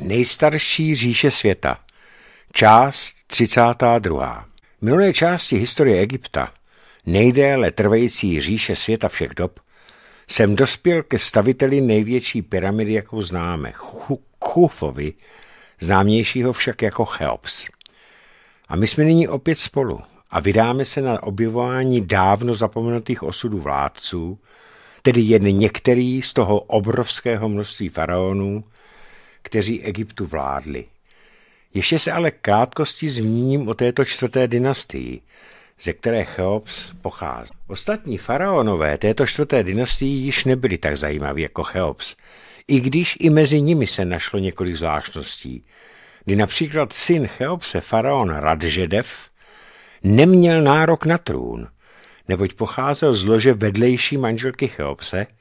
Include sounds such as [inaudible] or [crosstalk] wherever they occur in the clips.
Nejstarší říše světa. Část 32. V minulé části historie Egypta, nejdéle trvající říše světa všech dob, jsem dospěl ke staviteli největší pyramidy, jakou známe, Chufovi, známějšího však jako Cheops. A my jsme nyní opět spolu a vydáme se na objevování dávno zapomenutých osudů vládců, tedy jen některý z toho obrovského množství faraonů, kteří Egyptu vládli. Ještě se ale krátkosti zmíním o této čtvrté dynastii, ze které Cheops pochází. Ostatní faraonové této čtvrté dynastii již nebyli tak zajímaví jako Cheops, i když i mezi nimi se našlo několik zvláštností, kdy například syn Cheopse, faraon Radžedev, neměl nárok na trůn, neboť pocházel z lože vedlejší manželky Cheopse –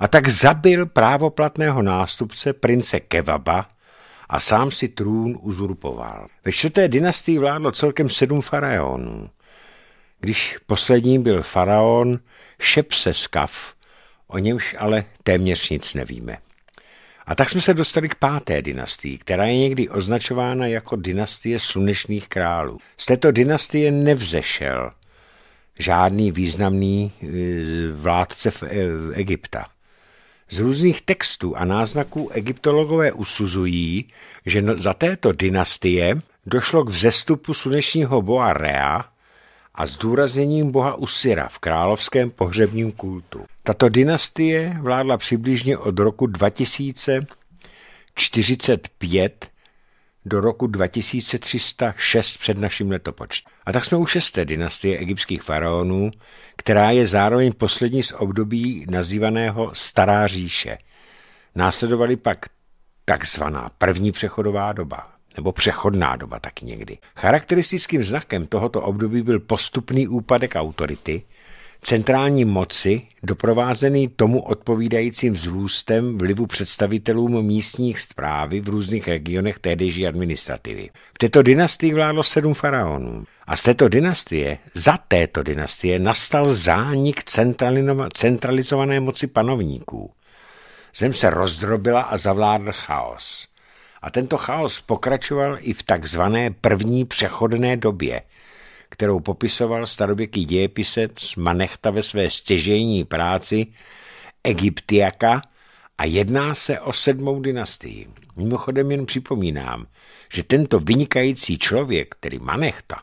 a tak zabil právoplatného nástupce prince Kevaba a sám si trůn uzurpoval. Ve čtvrté dynastii vládlo celkem sedm faraonů. Když posledním byl faraon Šepseskav, o němž ale téměř nic nevíme. A tak jsme se dostali k páté dynastii, která je někdy označována jako dynastie slunečných králů. Z této dynastie nevzešel žádný významný e, vládce v e, Egypta. Z různých textů a náznaků egyptologové usuzují, že za této dynastie došlo k vzestupu slunečního boha Rea a zdůrazněním boha Usira v královském pohřebním kultu. Tato dynastie vládla přibližně od roku 2045 do roku 2306 před naším letopočtem. A tak jsme u šesté dynastie egyptských faraonů, která je zároveň poslední z období nazývaného Stará říše. Následovali pak takzvaná první přechodová doba, nebo přechodná doba tak někdy. Charakteristickým znakem tohoto období byl postupný úpadek autority, centrální moci, doprovázený tomu odpovídajícím vzrůstem vlivu představitelům místních zprávy v různých regionech tehdejší administrativy. V této dynastii vládlo sedm faraonů. A z této dynastie, za této dynastie, nastal zánik centralizované moci panovníků. Zem se rozdrobila a zavládl chaos. A tento chaos pokračoval i v takzvané první přechodné době – kterou popisoval starověký dějepisec Manechta ve své stěžejní práci Egyptiaka a jedná se o sedmou dynastii. Mimochodem jen připomínám, že tento vynikající člověk, tedy Manechta,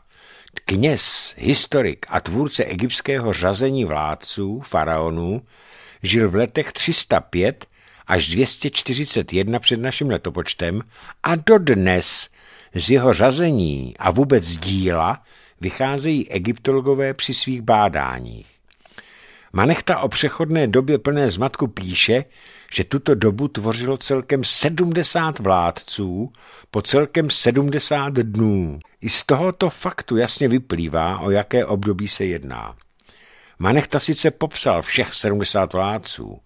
kněz, historik a tvůrce egyptského řazení vládců, faraonů, žil v letech 305 až 241 před naším letopočtem a dodnes z jeho řazení a vůbec díla vycházejí egyptologové při svých bádáních. Manechta o přechodné době plné zmatku píše, že tuto dobu tvořilo celkem 70 vládců po celkem 70 dnů. I z tohoto faktu jasně vyplývá, o jaké období se jedná. Manechta sice popsal všech 70 vládců,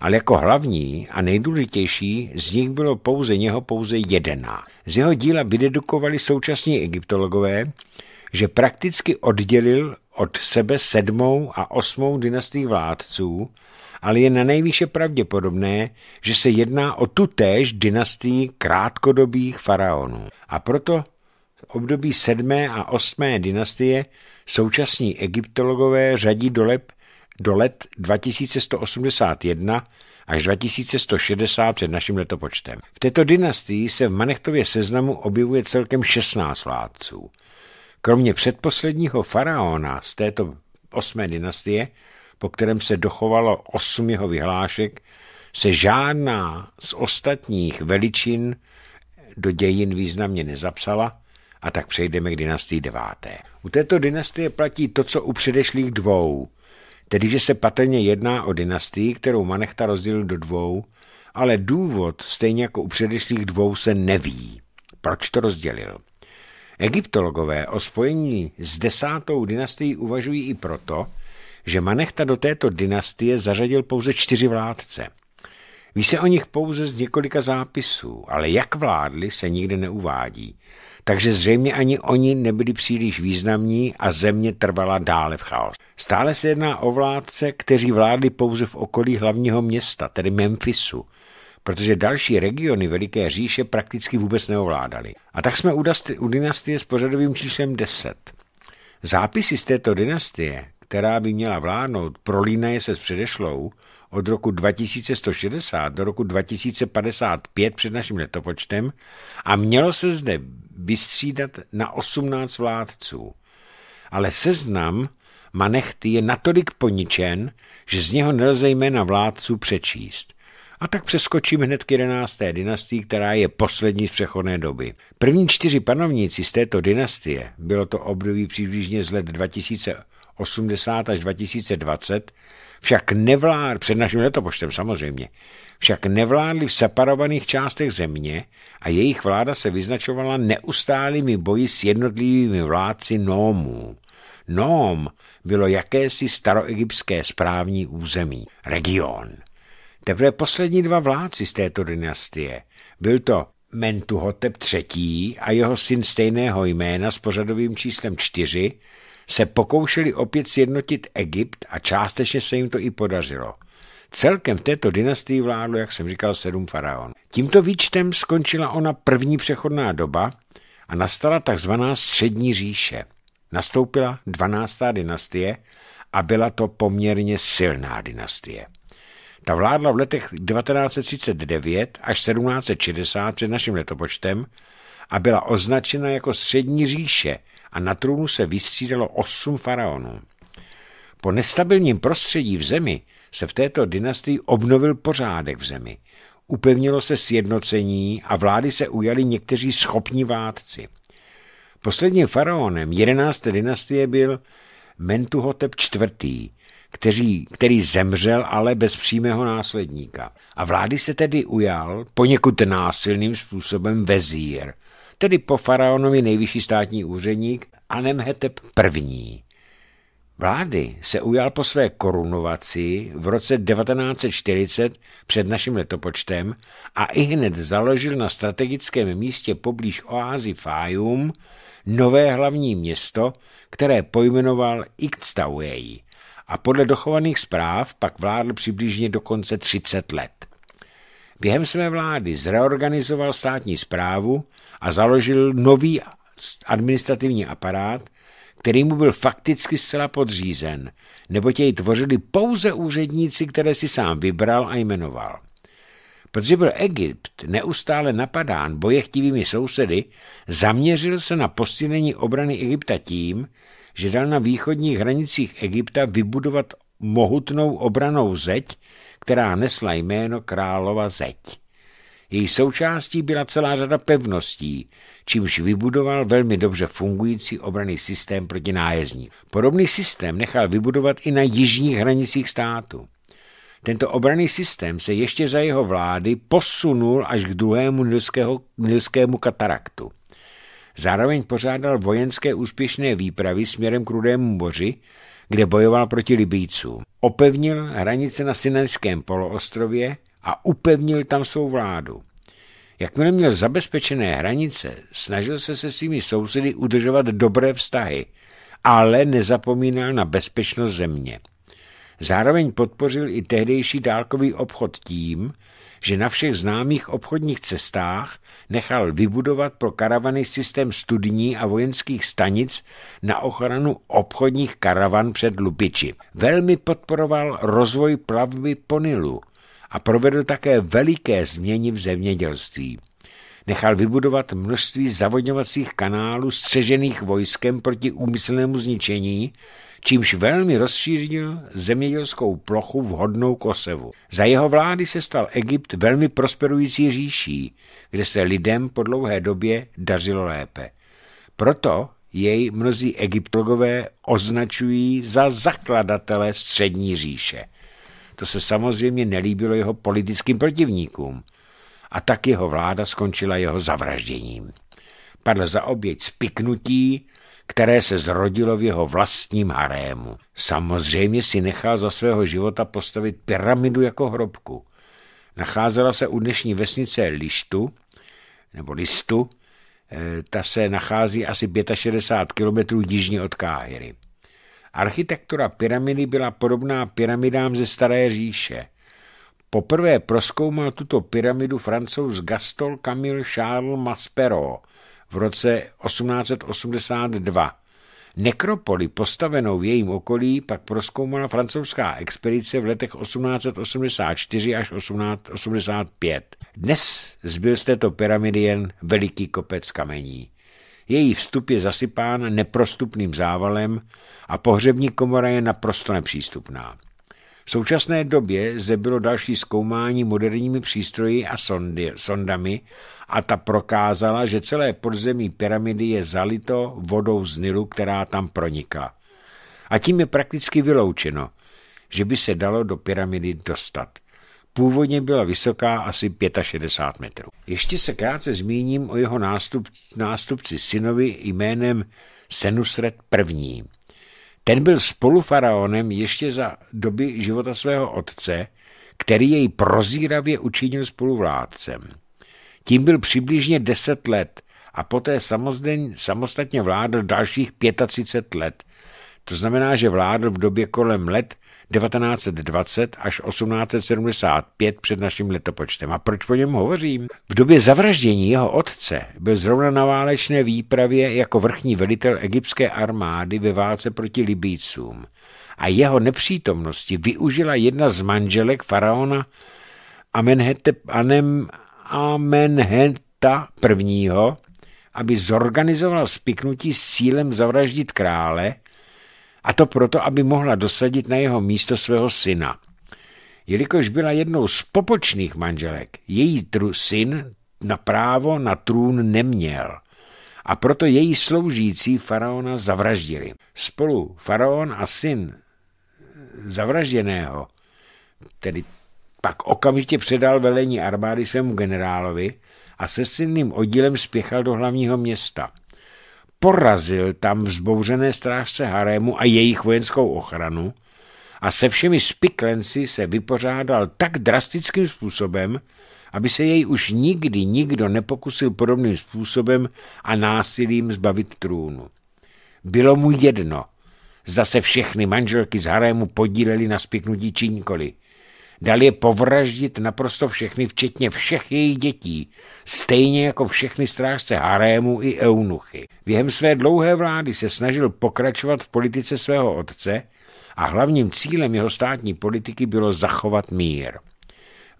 ale jako hlavní a nejdůležitější z nich bylo pouze něho pouze jedená. Z jeho díla vydedukovali současní egyptologové, že prakticky oddělil od sebe sedmou a osmou dynastii vládců, ale je na nejvýše pravděpodobné, že se jedná o tu též dynastii krátkodobých faraonů. A proto období sedmé a osmé dynastie současní egyptologové řadí do let 2181 až 2160 před naším letopočtem. V této dynastii se v Manechtově seznamu objevuje celkem 16 vládců – Kromě předposledního faraona z této osmé dynastie, po kterém se dochovalo osm jeho vyhlášek, se žádná z ostatních veličin do dějin významně nezapsala a tak přejdeme k dynastii deváté. U této dynastie platí to, co u předešlých dvou, tedy že se patrně jedná o dynastii, kterou Manechta rozdělil do dvou, ale důvod, stejně jako u předešlých dvou, se neví. Proč to rozdělil? Egyptologové o spojení s desátou dynastií uvažují i proto, že Manechta do této dynastie zařadil pouze čtyři vládce. Ví se o nich pouze z několika zápisů, ale jak vládli, se nikde neuvádí. Takže zřejmě ani oni nebyli příliš významní a země trvala dále v chaos. Stále se jedná o vládce, kteří vládli pouze v okolí hlavního města, tedy Memphisu – protože další regiony Veliké říše prakticky vůbec neovládaly. A tak jsme u dynastie s pořadovým číslem 10. Zápisy z této dynastie, která by měla vládnout, prolínají se s předešlou, od roku 2160 do roku 2055 před naším letopočtem a mělo se zde vystřídat na 18 vládců. Ale seznam Manechty je natolik poničen, že z něho nelze jména vládců přečíst. A tak přeskočím hned k 11. dynastii, která je poslední z přechodné doby. První čtyři panovníci z této dynastie, bylo to období přibližně z let 2080 až 2020, však nevládli, před naším letopočtem samozřejmě, však nevládli v separovaných částech země a jejich vláda se vyznačovala neustálými boji s jednotlivými vládci Nómů. Nóm bylo jakési staroegyptské správní území, region. Teprve poslední dva vládci z této dynastie. Byl to Mentuhotep III. a jeho syn stejného jména s pořadovým číslem 4 se pokoušeli opět sjednotit Egypt a částečně se jim to i podařilo. Celkem v této dynastii vládlo, jak jsem říkal, sedm faraonů. Tímto výčtem skončila ona první přechodná doba a nastala takzvaná střední říše. Nastoupila 12. dynastie a byla to poměrně silná dynastie. Ta vládla v letech 1939 až 1760 před naším letopočtem a byla označena jako střední říše a na trůnu se vystřídalo osm faraonů. Po nestabilním prostředí v zemi se v této dynastii obnovil pořádek v zemi. Upevnilo se sjednocení a vlády se ujali někteří schopní vládci. Posledním faraonem 11. dynastie byl Mentuhotep IV., kteří, který zemřel ale bez přímého následníka. A vlády se tedy ujal poněkud násilným způsobem vezír, tedy po faraonovi nejvyšší státní úředník Anemhetep I. Vlády se ujal po své korunovaci v roce 1940 před naším letopočtem a i hned založil na strategickém místě poblíž oázy Fájum nové hlavní město, které pojmenoval Ikstauej, a podle dochovaných zpráv pak vládl přibližně do konce 30 let. Během své vlády zreorganizoval státní zprávu a založil nový administrativní aparát, který mu byl fakticky zcela podřízen, neboť jej tvořili pouze úředníci, které si sám vybral a jmenoval. Protože byl Egypt neustále napadán bojechtivými sousedy, zaměřil se na posílení obrany Egypta tím, že dal na východních hranicích Egypta vybudovat mohutnou obranou zeď, která nesla jméno králova zeď. Její součástí byla celá řada pevností, čímž vybudoval velmi dobře fungující obranný systém proti nájezdní. Podobný systém nechal vybudovat i na jižních hranicích státu. Tento obranný systém se ještě za jeho vlády posunul až k druhému nilskému kataraktu – Zároveň pořádal vojenské úspěšné výpravy směrem k Rudému moři, kde bojoval proti Libícům. Opevnil hranice na Sinajském poloostrově a upevnil tam svou vládu. Jakmile měl zabezpečené hranice, snažil se se svými sousedy udržovat dobré vztahy, ale nezapomínal na bezpečnost země. Zároveň podpořil i tehdejší dálkový obchod tím, že na všech známých obchodních cestách nechal vybudovat pro karavany systém studní a vojenských stanic na ochranu obchodních karavan před lupiči. Velmi podporoval rozvoj plavby po Nilu a provedl také veliké změny v zemědělství nechal vybudovat množství zavodňovacích kanálů střežených vojskem proti úmyslnému zničení čímž velmi rozšířil zemědělskou plochu vhodnou hodnou osevu. Za jeho vlády se stal Egypt velmi prosperující říší, kde se lidem po dlouhé době dařilo lépe. Proto jej mnozí egyptologové označují za zakladatele střední říše. To se samozřejmě nelíbilo jeho politickým protivníkům a tak jeho vláda skončila jeho zavražděním. Padl za oběť spiknutí, které se zrodilo v jeho vlastním harému. Samozřejmě si nechal za svého života postavit pyramidu jako hrobku. Nacházela se u dnešní vesnice Lištu, nebo Listu, eh, ta se nachází asi 65 kilometrů jižně od Káhyry. Architektura pyramidy byla podobná pyramidám ze Staré říše. Poprvé proskoumal tuto pyramidu francouz Gastol Camille Charles Maspero – v roce 1882. Nekropoli postavenou v jejím okolí pak proskoumala francouzská expedice v letech 1884 až 1885. Dnes zbyl z této pyramidy jen veliký kopec kamení. Její vstup je zasypán neprostupným závalem a pohřební komora je naprosto nepřístupná. V současné době zde bylo další zkoumání moderními přístroji a sondy, sondami a ta prokázala, že celé podzemí pyramidy je zalito vodou z Nilu, která tam proniká. A tím je prakticky vyloučeno, že by se dalo do pyramidy dostat. Původně byla vysoká asi 65 metrů. Ještě se krátce zmíním o jeho nástup, nástupci synovi jménem Senusret I. Ten byl spolufaraonem ještě za doby života svého otce, který jej prozíravě učinil spoluvládcem. Tím byl přibližně 10 let a poté samostatně vládl dalších 35 let. To znamená, že vládl v době kolem let 1920 až 1875 před naším letopočtem. A proč po něm hovořím? V době zavraždění jeho otce byl zrovna na válečné výpravě jako vrchní velitel egyptské armády ve válce proti Libícům a jeho nepřítomnosti využila jedna z manželek faraona Anem, Amenheta I., aby zorganizovala spiknutí s cílem zavraždit krále a to proto, aby mohla dosadit na jeho místo svého syna. Jelikož byla jednou z popočných manželek, její tru, syn na právo na trůn neměl a proto její sloužící faraona zavraždili. Spolu faraon a syn eh, zavražděného, tedy pak okamžitě předal velení armády svému generálovi a se synným oddílem spěchal do hlavního města – porazil tam vzbouřené strážce harému a jejich vojenskou ochranu a se všemi spiklenci se vypořádal tak drastickým způsobem, aby se jej už nikdy nikdo nepokusil podobným způsobem a násilím zbavit trůnu. Bylo mu jedno, zda se všechny manželky z harému podíleli na spiknutí či nikoli. Dal je povraždit naprosto všechny, včetně všech jejich dětí, stejně jako všechny strážce harému i eunuchy. Během své dlouhé vlády se snažil pokračovat v politice svého otce a hlavním cílem jeho státní politiky bylo zachovat mír.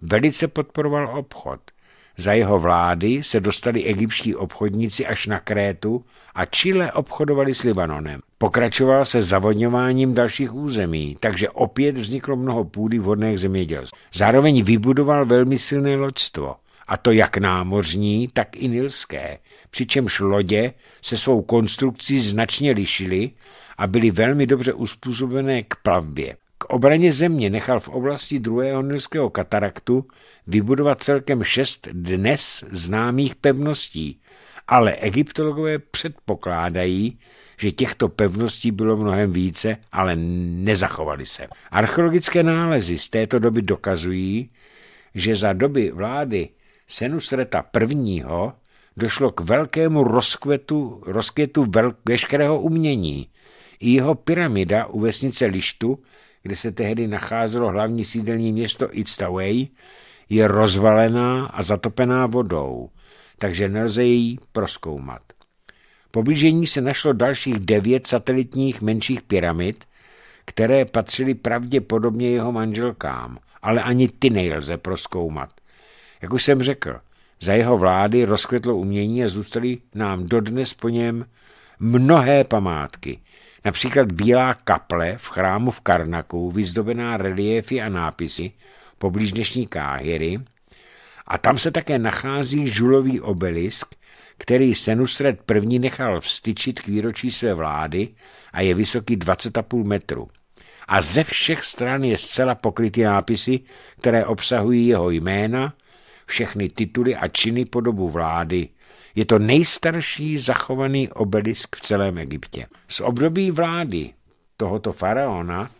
Velice podporoval obchod – za jeho vlády se dostali egyptští obchodníci až na Krétu a Chile obchodovali s Libanonem. Pokračoval se zavodňováním dalších území, takže opět vzniklo mnoho půdy vodných zemědělství. Zároveň vybudoval velmi silné loďstvo, a to jak námořní, tak i nilské, přičemž lodě se svou konstrukcí značně lišily a byly velmi dobře uspůsobené k plavbě obraně země nechal v oblasti druhého nilského kataraktu vybudovat celkem šest dnes známých pevností, ale egyptologové předpokládají, že těchto pevností bylo mnohem více, ale nezachovali se. Archeologické nálezy z této doby dokazují, že za doby vlády Senusreta I. došlo k velkému rozkvětu, rozkvětu veškerého umění. I jeho pyramida u vesnice Lištu kde se tehdy nacházelo hlavní sídelní město Itstaway, je rozvalená a zatopená vodou, takže nelze ji proskoumat. Poblížení se našlo dalších devět satelitních menších pyramid, které patřily pravděpodobně jeho manželkám, ale ani ty nejlze proskoumat. Jak už jsem řekl, za jeho vlády rozkvětlo umění a zůstaly nám dodnes po něm mnohé památky – Například bílá kaple v chrámu v Karnaku, vyzdobená reliéfy a nápisy poblíž dnešní Káhyry, a tam se také nachází žulový obelisk, který Senusret první nechal vstyčit k výročí své vlády a je vysoký 20,5 metru. A ze všech stran je zcela pokrytý nápisy, které obsahují jeho jména, všechny tituly a činy po dobu vlády je to nejstarší zachovaný obelisk v celém Egyptě. Z období vlády tohoto faraona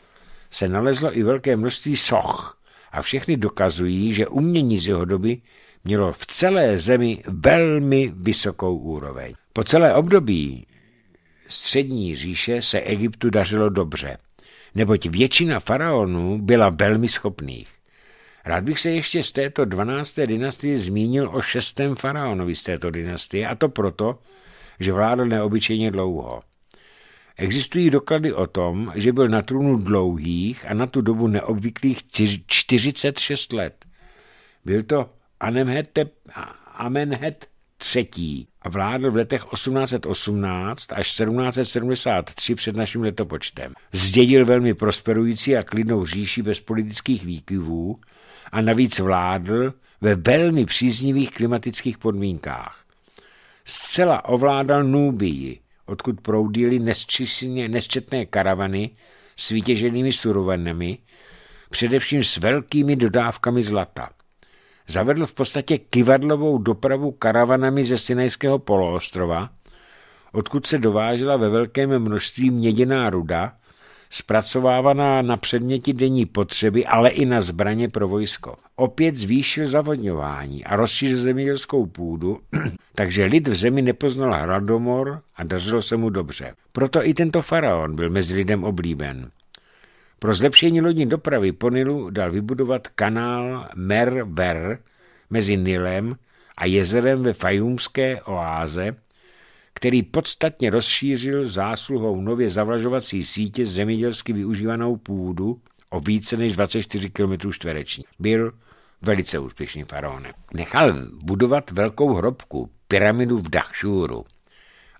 se nalezlo i velké množství soch a všechny dokazují, že umění z jeho doby mělo v celé zemi velmi vysokou úroveň. Po celé období střední říše se Egyptu dařilo dobře, neboť většina faraonů byla velmi schopných. Rád bych se ještě z této 12. dynastie zmínil o šestém faraonovi z této dynastie, a to proto, že vládl neobyčejně dlouho. Existují doklady o tom, že byl na trůnu dlouhých a na tu dobu neobvyklých 46 let. Byl to Anemhetep, Amenhet III a vládl v letech 1818 až 1773 před naším letopočtem. Zdědil velmi prosperující a klidnou říši bez politických výkyvů a navíc vládl ve velmi příznivých klimatických podmínkách. Zcela ovládal Núbii, odkud proudily nesčetné karavany s vytěženými surovinami, především s velkými dodávkami zlata. Zavedl v podstatě kivadlovou dopravu karavanami ze Sinajského poloostrova, odkud se dovážela ve velkém množství měděná ruda zpracovávaná na předměti denní potřeby, ale i na zbraně pro vojsko. Opět zvýšil zavodňování a rozšířil zemědělskou půdu, [clears throat] takže lid v zemi nepoznal hradomor a dařilo se mu dobře. Proto i tento faraon byl mezi lidem oblíben. Pro zlepšení lodní dopravy po Nilu dal vybudovat kanál Mer-Ver mezi Nilem a jezerem ve Fajumské oáze, který podstatně rozšířil zásluhou nově zavlažovací sítě zemědělsky využívanou půdu o více než 24 km čtvereční. Byl velice úspěšný faraonem. Nechal budovat velkou hrobku, pyramidu v Dachšúru.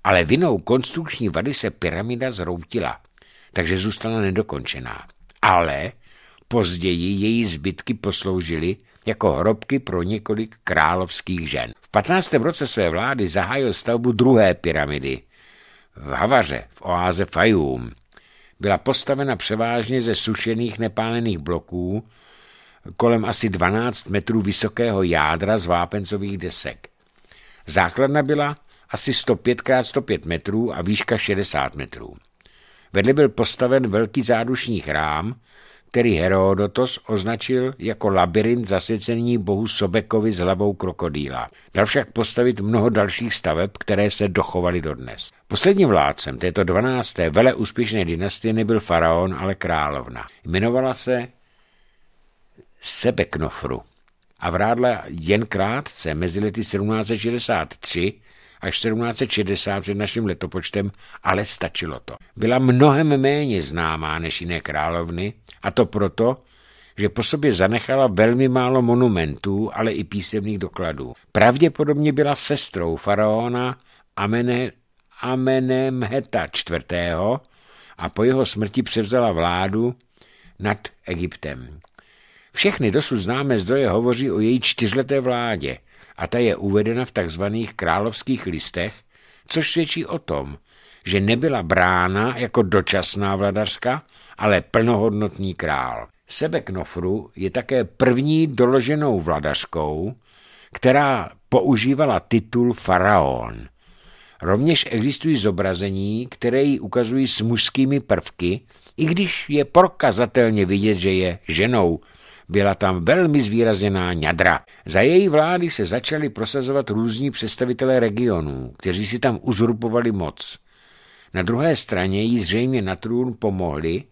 Ale vinou konstrukční vady se pyramida zroutila, takže zůstala nedokončená. Ale později její zbytky posloužily jako hrobky pro několik královských žen. V 15. roce své vlády zahájil stavbu druhé pyramidy v Havaře, v oáze Fajum. Byla postavena převážně ze sušených nepálených bloků kolem asi 12 metrů vysokého jádra z vápencových desek. Základna byla asi 105 x 105 metrů a výška 60 metrů. Vedle byl postaven velký zádušní chrám, který Herodotos označil jako labirint zasvěcení bohu Sobekovi s hlavou krokodýla. Dal však postavit mnoho dalších staveb, které se dochovaly dodnes. Posledním vládcem této 12. vele úspěšné dynastie nebyl faraon, ale královna. Jmenovala se Sebeknofru a vrádla jen krátce mezi lety 1763 až 1760 před naším letopočtem, ale stačilo to. Byla mnohem méně známá než jiné královny, a to proto, že po sobě zanechala velmi málo monumentů, ale i písemných dokladů. Pravděpodobně byla sestrou faraona Amene, Amenemheta IV. a po jeho smrti převzala vládu nad Egyptem. Všechny dosud známé zdroje hovoří o její čtyřleté vládě, a ta je uvedena v tzv. královských listech, což svědčí o tom, že nebyla brána jako dočasná vladařka, ale plnohodnotný král. Sebeknofru je také první doloženou vladařkou, která používala titul faraon. Rovněž existují zobrazení, které ji ukazují s mužskými prvky, i když je prokazatelně vidět, že je ženou, byla tam velmi zvýrazněná ňadra. Za její vlády se začaly prosazovat různí představitelé regionů, kteří si tam uzurpovali moc. Na druhé straně jí zřejmě na trůn pomohli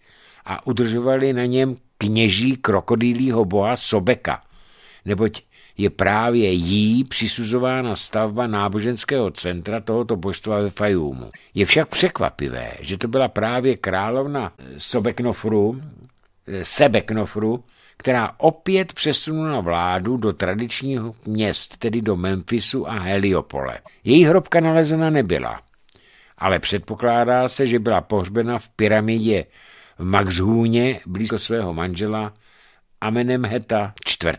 a udržovali na něm kněží krokodýlího boha Sobeka, neboť je právě jí přisuzována stavba náboženského centra tohoto božstva ve Fajumu. Je však překvapivé, že to byla právě královna Sobeknofru, eh, Sebeknofru, která opět přesunula vládu do tradičních měst, tedy do Memphisu a Heliopole. Její hrobka nalezena nebyla, ale předpokládá se, že byla pohřbena v pyramidě v Maxhůně blízko svého manžela Amenemheta IV.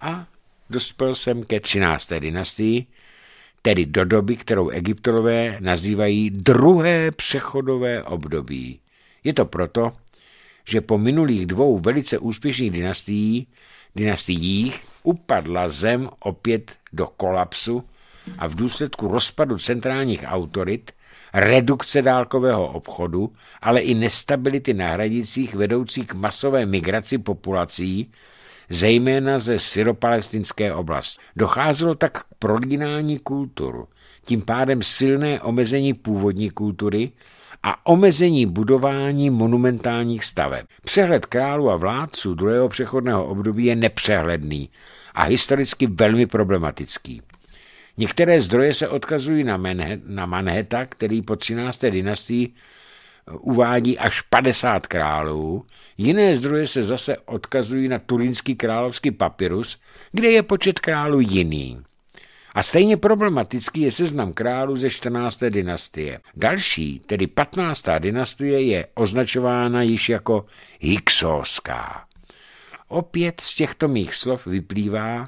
A dospěl jsem ke 13. dynastii, tedy do doby, kterou egyptolové nazývají druhé přechodové období. Je to proto, že po minulých dvou velice úspěšných dynastií, dynastiích upadla zem opět do kolapsu a v důsledku rozpadu centrálních autorit, redukce dálkového obchodu, ale i nestability na hranicích vedoucí k masové migraci populací, zejména ze syropalestinské oblasti. Docházelo tak k prolínání kultur, tím pádem silné omezení původní kultury a omezení budování monumentálních staveb. Přehled králů a vládců druhého přechodného období je nepřehledný a historicky velmi problematický. Některé zdroje se odkazují na, Manh na Manheta, který po 13. dynastii eh, uvádí až 50 králů, jiné zdroje se zase odkazují na turínský královský papyrus, kde je počet králů jiný. A stejně problematický je seznam králů ze 14. dynastie. Další, tedy 15. dynastie, je označována již jako Hyksoská. Opět z těchto mých slov vyplývá,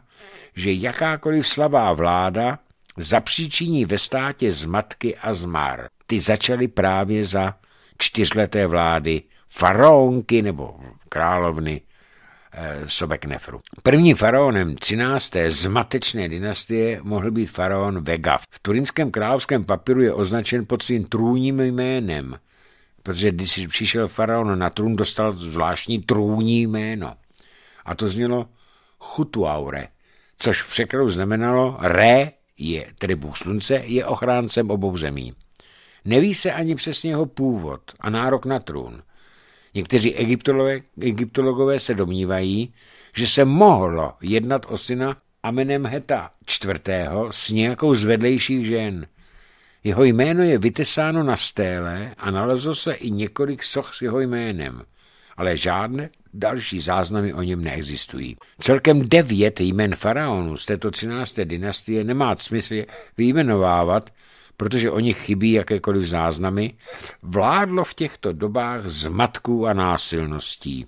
že jakákoliv slabá vláda zapříčiní ve státě zmatky a zmar. Ty začaly právě za čtyřleté vlády faraonky nebo královny Eh, sobek nefru. První faraonem 13. zmatečné dynastie mohl být faraon Vegaf. V turinském královském papíru je označen pod svým trůním jménem, protože když přišel faraon na trůn, dostal zvláštní trůní jméno. A to znělo Chutuaure, což v překladu znamenalo Re je, tedy bůh slunce, je ochráncem obou zemí. Neví se ani přesně jeho původ a nárok na trůn. Někteří egyptologové, egyptologové se domnívají, že se mohlo jednat o syna Amenemheta IV. s nějakou z vedlejších žen. Jeho jméno je vytesáno na stéle a nalezlo se i několik soch s jeho jménem, ale žádné další záznamy o něm neexistují. Celkem devět jmen faraonů z této 13. dynastie nemá smysl vyjmenovávat, protože o nich chybí jakékoliv záznamy, vládlo v těchto dobách zmatků a násilností.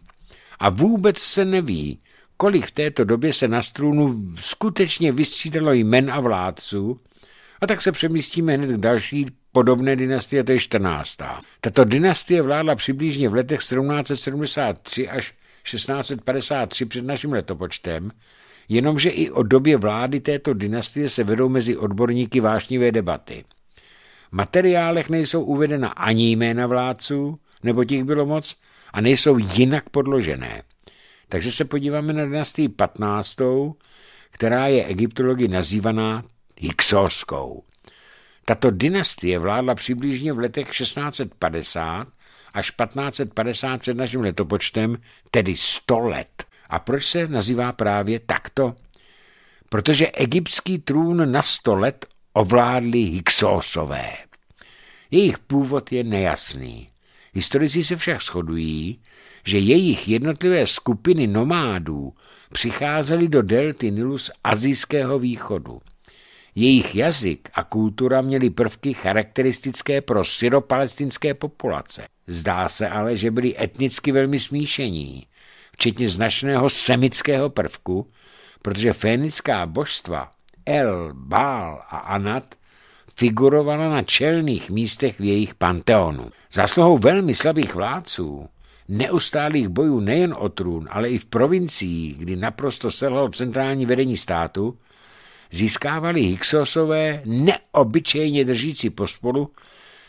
A vůbec se neví, kolik v této době se na strůnu skutečně vystřídalo jmen a vládců, a tak se přemístíme hned k další podobné dynastie, to je 14. Tato dynastie vládla přibližně v letech 1773 až 1653 před naším letopočtem, jenomže i o době vlády této dynastie se vedou mezi odborníky vášnivé debaty materiálech nejsou uvedena ani jména vládců, nebo těch bylo moc, a nejsou jinak podložené. Takže se podíváme na dynastii 15., která je egyptology nazývaná Hyksoskou. Tato dynastie vládla přibližně v letech 1650 až 1550 před naším letopočtem, tedy 100 let. A proč se nazývá právě takto? Protože egyptský trůn na 100 let ovládli Hyksosové. Jejich původ je nejasný. Historici se však shodují, že jejich jednotlivé skupiny nomádů přicházely do delty Nilu z azijského východu. Jejich jazyk a kultura měly prvky charakteristické pro syropalestinské populace. Zdá se ale, že byli etnicky velmi smíšení, včetně značného semického prvku, protože fénická božstva El, Bál a Anat figurovala na čelných místech v jejich panteonu. Zasluhou velmi slabých vládců, neustálých bojů nejen o trůn, ale i v provinciích, kdy naprosto selhalo centrální vedení státu, získávali Hyksosové neobyčejně držící pospolu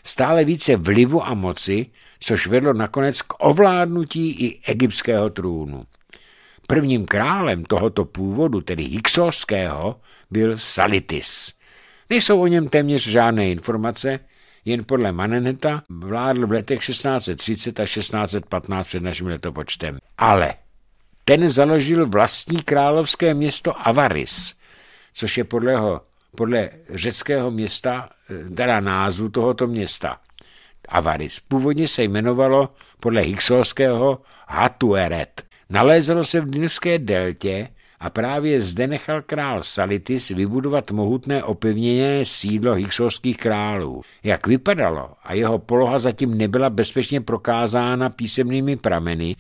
stále více vlivu a moci, což vedlo nakonec k ovládnutí i egyptského trůnu. Prvním králem tohoto původu, tedy Hyksoského, byl Salitis. Nejsou o něm téměř žádné informace, jen podle Maneneta vládl v letech 1630 a 1615 před naším letopočtem. Ale ten založil vlastní královské město Avaris, což je podle, ho, podle řeckého města, eh, teda názvu tohoto města. Avaris. Původně se jmenovalo podle Hyksolského Hatueret. Nalézalo se v dnešské deltě a právě zde nechal král Salitis vybudovat mohutné opevněné sídlo hyksovských králů. Jak vypadalo a jeho poloha zatím nebyla bezpečně prokázána písemnými prameny,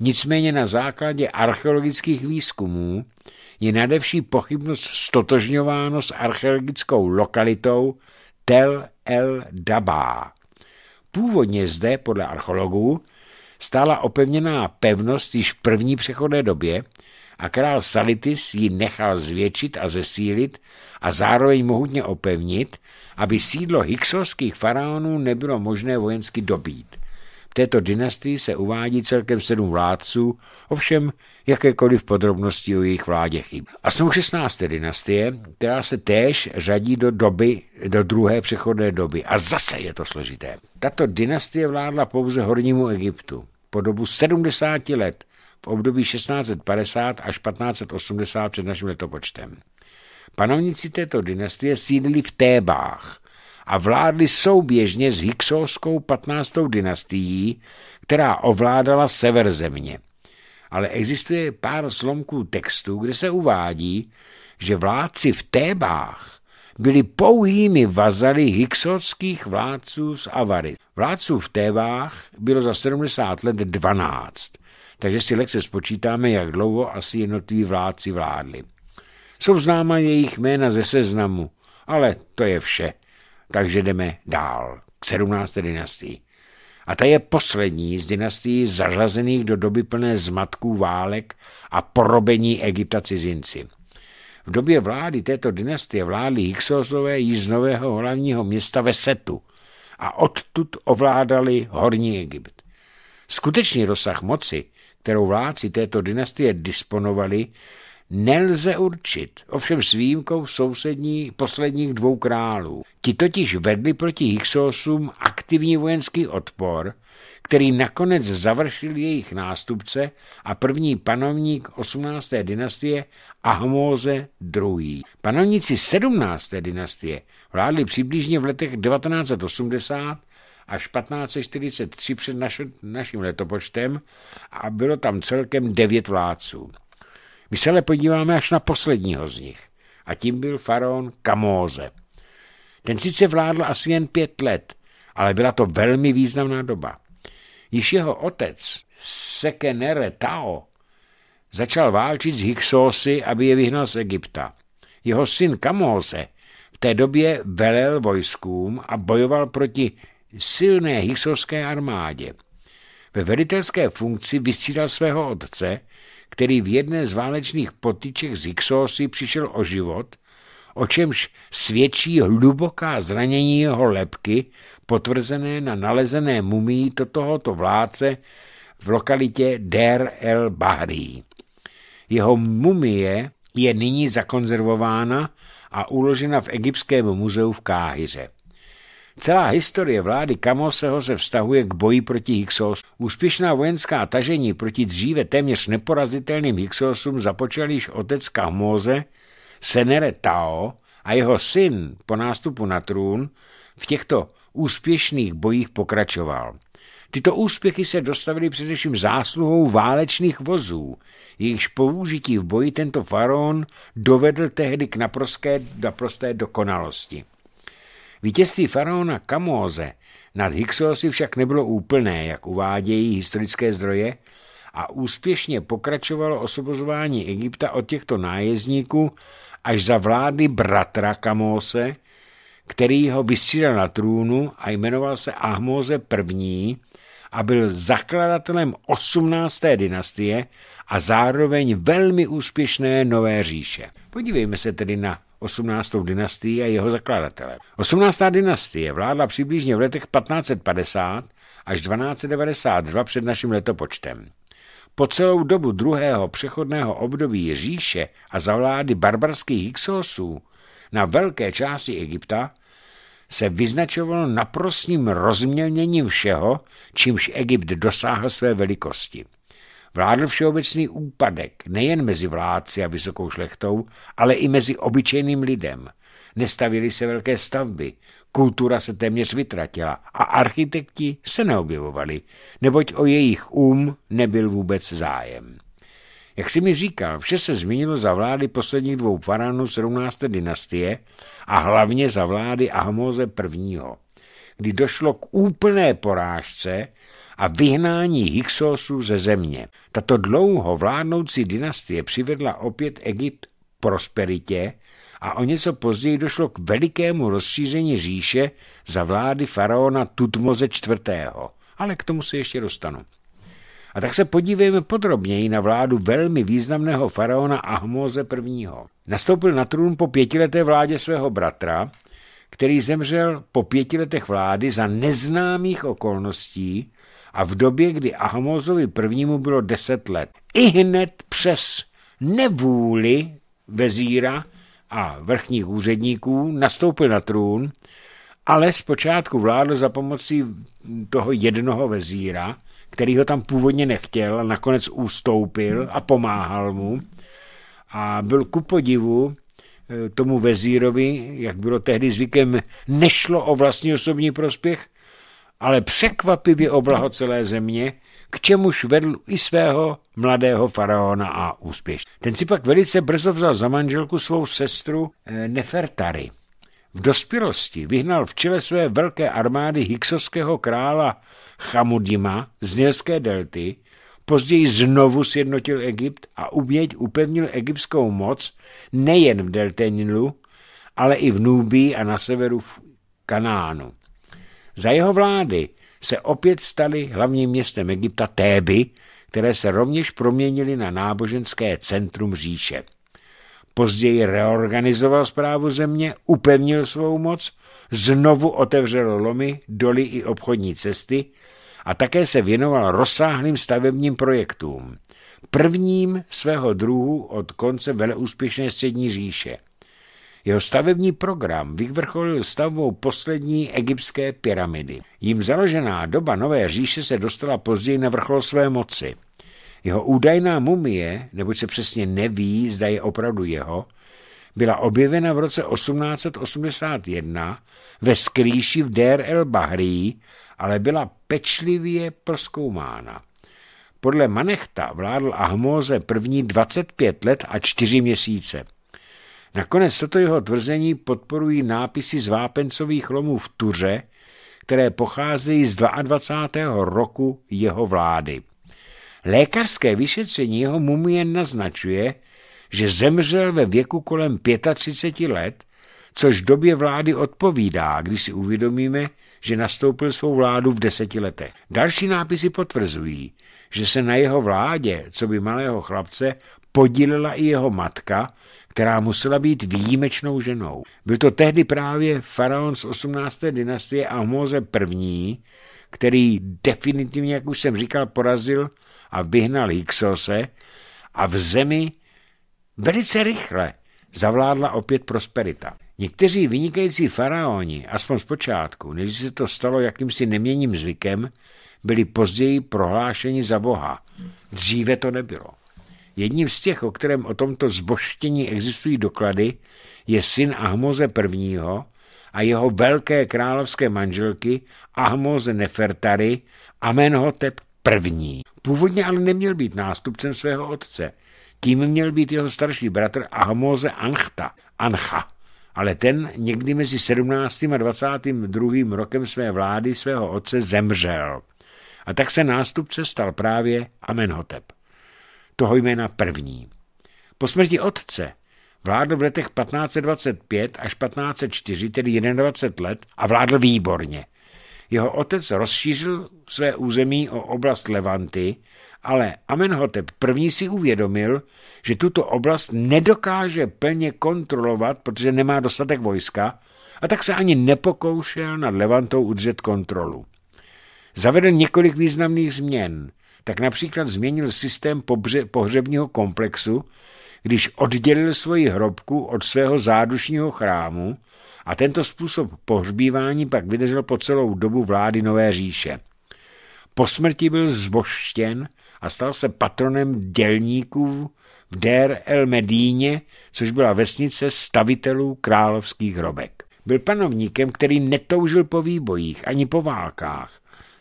nicméně na základě archeologických výzkumů je nadevší pochybnost stotožňováno s archeologickou lokalitou Tel El Dabá. Původně zde, podle archeologů, stála opevněná pevnost již v první přechodné době a král Salitis ji nechal zvětšit a zesílit a zároveň mohutně opevnit, aby sídlo hyksovských faraonů nebylo možné vojensky dobít – této dynastii se uvádí celkem sedm vládců, ovšem jakékoliv podrobnosti o jejich vládě chybí. A jsou 16. dynastie, která se též řadí do doby, do druhé přechodné doby. A zase je to složité. Tato dynastie vládla pouze Hornímu Egyptu po dobu 70 let v období 1650 až 1580 před naším letopočtem. Panovníci této dynastie sídlili v Tébách – a vládli souběžně s Hyksovskou 15. dynastií, která ovládala sever země. Ale existuje pár slomků textu, kde se uvádí, že vládci v Tébách byli pouhými vazaly hyksotských vládců z Avary. Vládců v Tébách bylo za 70 let 12, takže si lekce spočítáme, jak dlouho asi jednotliví vládci vládli. Jsou známa jejich jména ze seznamu, ale to je vše takže jdeme dál, k 17. dynastii. A ta je poslední z dynastií zařazených do doby plné zmatků válek a porobení Egypta cizinci. V době vlády této dynastie vládli Hyksosové již z nového hlavního města Vesetu a odtud ovládali Horní Egypt. Skutečný rozsah moci, kterou vládci této dynastie disponovali, nelze určit, ovšem s výjimkou sousední posledních dvou králů. Ti totiž vedli proti Hyksosům aktivní vojenský odpor, který nakonec završil jejich nástupce a první panovník 18. dynastie Ahmóze II. Panovníci 17. dynastie vládli přibližně v letech 1980 až 1543 před naš, naším letopočtem a bylo tam celkem devět vládců. My se ale podíváme až na posledního z nich. A tím byl faraon Kamóze. Ten sice vládl asi jen pět let, ale byla to velmi významná doba. Již jeho otec, Sekenere Tao, začal válčit s Hyksosy, aby je vyhnal z Egypta. Jeho syn Kamóze v té době velel vojskům a bojoval proti silné hyksovské armádě. Ve velitelské funkci vysílal svého otce který v jedné z válečných potyček z Ixosy přišel o život, o čemž svědčí hluboká zranění jeho lebky, potvrzené na nalezené mumii tohoto vládce v lokalitě Der el Bahri. Jeho mumie je nyní zakonzervována a uložena v Egyptském muzeu v Káhiře. Celá historie vlády Kamoseho se vztahuje k boji proti Hyksos. Úspěšná vojenská tažení proti dříve téměř neporazitelným Hyksosům započal již otec Kamose, Senere Tao a jeho syn po nástupu na trůn v těchto úspěšných bojích pokračoval. Tyto úspěchy se dostavily především zásluhou válečných vozů, jejichž použití v boji tento faraon dovedl tehdy k naprosté, naprosté dokonalosti. Vítězství faraona Kamóze nad Hyksosy však nebylo úplné, jak uvádějí historické zdroje, a úspěšně pokračovalo osobozování Egypta od těchto nájezdníků až za vlády bratra Kamóse, který ho vysílal na trůnu a jmenoval se Ahmóze I. a byl zakladatelem 18. dynastie a zároveň velmi úspěšné nové říše. Podívejme se tedy na 18. dynastii a jeho zakladatele. 18. dynastie vládla přibližně v letech 1550 až 1292 před naším letopočtem. Po celou dobu druhého přechodného období říše a za vlády barbarských Hyksosů na velké části Egypta se vyznačovalo naprostým rozmělněním všeho, čímž Egypt dosáhl své velikosti. Vládl všeobecný úpadek nejen mezi vládci a vysokou šlechtou, ale i mezi obyčejným lidem. Nestavily se velké stavby, kultura se téměř vytratila a architekti se neobjevovali, neboť o jejich um nebyl vůbec zájem. Jak si mi říkal, vše se změnilo za vlády posledních dvou faránů 17. dynastie a hlavně za vlády Ahmoze I., kdy došlo k úplné porážce a vyhnání Hyksosu ze země. Tato dlouho vládnoucí dynastie přivedla opět Egypt prosperitě a o něco později došlo k velikému rozšíření říše za vlády faraona Tutmoze IV. Ale k tomu se ještě dostanu. A tak se podívejme podrobněji na vládu velmi významného faraona Ahmoze I. Nastoupil na trůn po pětileté vládě svého bratra, který zemřel po pěti letech vlády za neznámých okolností a v době, kdy Ahamozovi prvnímu bylo deset let. I hned přes nevůli vezíra a vrchních úředníků nastoupil na trůn, ale zpočátku vládl za pomocí toho jednoho vezíra, který ho tam původně nechtěl a nakonec ustoupil a pomáhal mu. A byl ku podivu eh, tomu vezírovi, jak bylo tehdy zvykem, nešlo o vlastní osobní prospěch, ale překvapivě oblaho celé země, k čemuž vedl i svého mladého faraona a úspěš. Ten si pak velice brzo vzal za manželku svou sestru eh, Nefertari. V dospělosti vyhnal v čele své velké armády hyksovského krála Chamudima z Nilské delty, později znovu sjednotil Egypt a uměť upevnil egyptskou moc nejen v Deltenilu, ale i v Nubii a na severu v Kanánu. Za jeho vlády se opět staly hlavním městem Egypta Téby, které se rovněž proměnily na náboženské centrum říše. Později reorganizoval zprávu země, upevnil svou moc, znovu otevřel lomy, doly i obchodní cesty a také se věnoval rozsáhlým stavebním projektům. Prvním svého druhu od konce veleúspěšné střední říše – jeho stavební program vyvrcholil stavbou poslední egyptské pyramidy. Jím založená doba Nové říše se dostala později na vrchol své moci. Jeho údajná mumie, neboť se přesně neví, zda je opravdu jeho, byla objevena v roce 1881 ve skrýši v Der el Bahri, ale byla pečlivě proskoumána. Podle Manechta vládl Ahmóze první 25 let a 4 měsíce. Nakonec toto jeho tvrzení podporují nápisy z vápencových lomů v Tuře, které pocházejí z 22. roku jeho vlády. Lékařské vyšetření jeho mumie naznačuje, že zemřel ve věku kolem 35 let, což době vlády odpovídá, když si uvědomíme, že nastoupil svou vládu v deseti letech. Další nápisy potvrzují, že se na jeho vládě, co by malého chlapce, podílela i jeho matka, která musela být výjimečnou ženou. Byl to tehdy právě faraon z 18. dynastie Ahmoze I., který definitivně, jak už jsem říkal, porazil a vyhnal Hyksose a v zemi velice rychle zavládla opět prosperita. Někteří vynikající faraoni, aspoň zpočátku, než se to stalo jakýmsi neměním zvykem, byli později prohlášeni za boha. Dříve to nebylo. Jedním z těch, o kterém o tomto zboštění existují doklady, je syn Ahmoze I. a jeho velké královské manželky Ahmoze Nefertary Amenhotep I. Původně ale neměl být nástupcem svého otce. Tím měl být jeho starší bratr Ahmoze Anchta, Ancha. Ale ten někdy mezi 17. a 22. rokem své vlády svého otce zemřel. A tak se nástupce stal právě Amenhotep toho jména první. Po smrti otce vládl v letech 1525 až 1504, tedy 21 let, a vládl výborně. Jeho otec rozšířil své území o oblast Levanty, ale Amenhotep první si uvědomil, že tuto oblast nedokáže plně kontrolovat, protože nemá dostatek vojska, a tak se ani nepokoušel nad Levantou udržet kontrolu. Zavedl několik významných změn – tak například změnil systém pobře, pohřebního komplexu, když oddělil svoji hrobku od svého zádušního chrámu a tento způsob pohřbívání pak vydržel po celou dobu vlády Nové říše. Po smrti byl zboštěn a stal se patronem dělníků v Der el Medíně, což byla vesnice stavitelů královských hrobek. Byl panovníkem, který netoužil po výbojích ani po válkách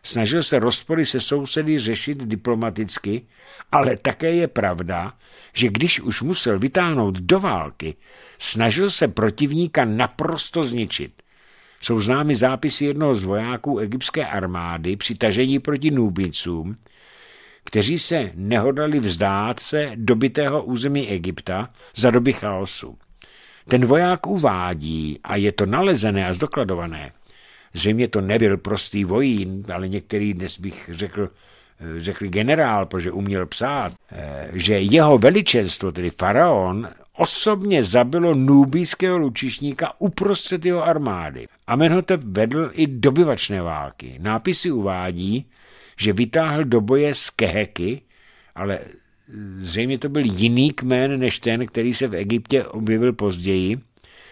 snažil se rozpory se sousedy řešit diplomaticky, ale také je pravda, že když už musel vytáhnout do války, snažil se protivníka naprosto zničit. Jsou známy zápisy jednoho z vojáků egyptské armády při tažení proti Núbincům, kteří se nehodali vzdát se dobitého území Egypta za doby chaosu. Ten voják uvádí, a je to nalezené a zdokladované, Zřejmě to nebyl prostý vojín, ale některý dnes bych řekl, eh, řekl generál, protože uměl psát, eh, že jeho veličenstvo, tedy faraon, osobně zabilo nubijského lučišníka uprostřed jeho armády. Amenhotep vedl i dobyvačné války. Nápisy uvádí, že vytáhl do boje z Keheky, ale eh, zřejmě to byl jiný kmen než ten, který se v Egyptě objevil později,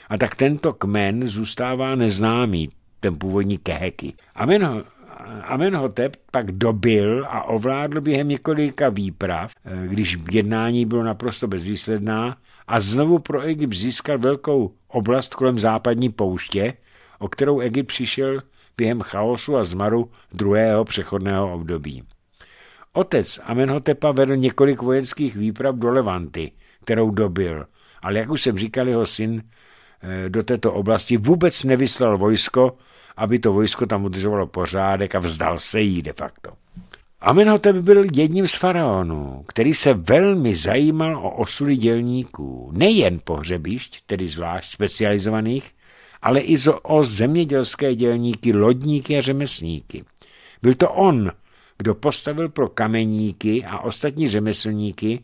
a tak tento kmen zůstává neznámý ten původní Keheky. Amenho Amenhotep pak dobil a ovládl během několika výprav, eh, když jednání bylo naprosto bezvýsledná, a znovu pro Egypt získal velkou oblast kolem západní pouště, o kterou Egypt přišel během chaosu a zmaru druhého přechodného období. Otec Amenhotepa vedl několik vojenských výprav do Levanty, kterou dobil, ale jak už jsem říkal, jeho syn eh, do této oblasti vůbec nevyslal vojsko, aby to vojsko tam udržovalo pořádek a vzdal se jí de facto. Amenhotep byl jedním z faraonů, který se velmi zajímal o osudy dělníků, nejen pohřebišť, tedy zvlášť specializovaných, ale i o zemědělské dělníky, lodníky a řemeslníky. Byl to on, kdo postavil pro kameníky a ostatní řemeslníky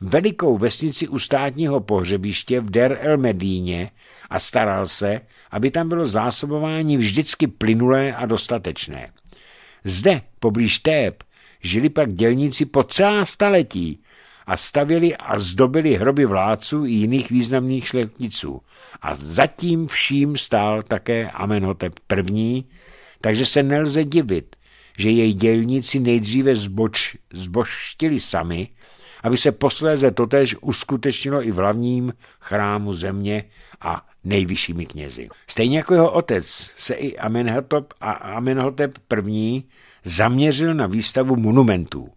velikou vesnici u státního pohřebiště v Der el Medíně, a staral se, aby tam bylo zásobování vždycky plynulé a dostatečné. Zde, poblíž Téb, žili pak dělníci po celá staletí a stavili a zdobili hroby vládců i jiných významných šlechticů. A zatím vším stál také Amenhotep I., takže se nelze divit, že jej dělníci nejdříve zboč, zboštili sami, aby se posléze totéž uskutečnilo i v hlavním chrámu země a nejvyššími knězi. Stejně jako jeho otec se i Amenhotep, a Amenhotep I. zaměřil na výstavu monumentů.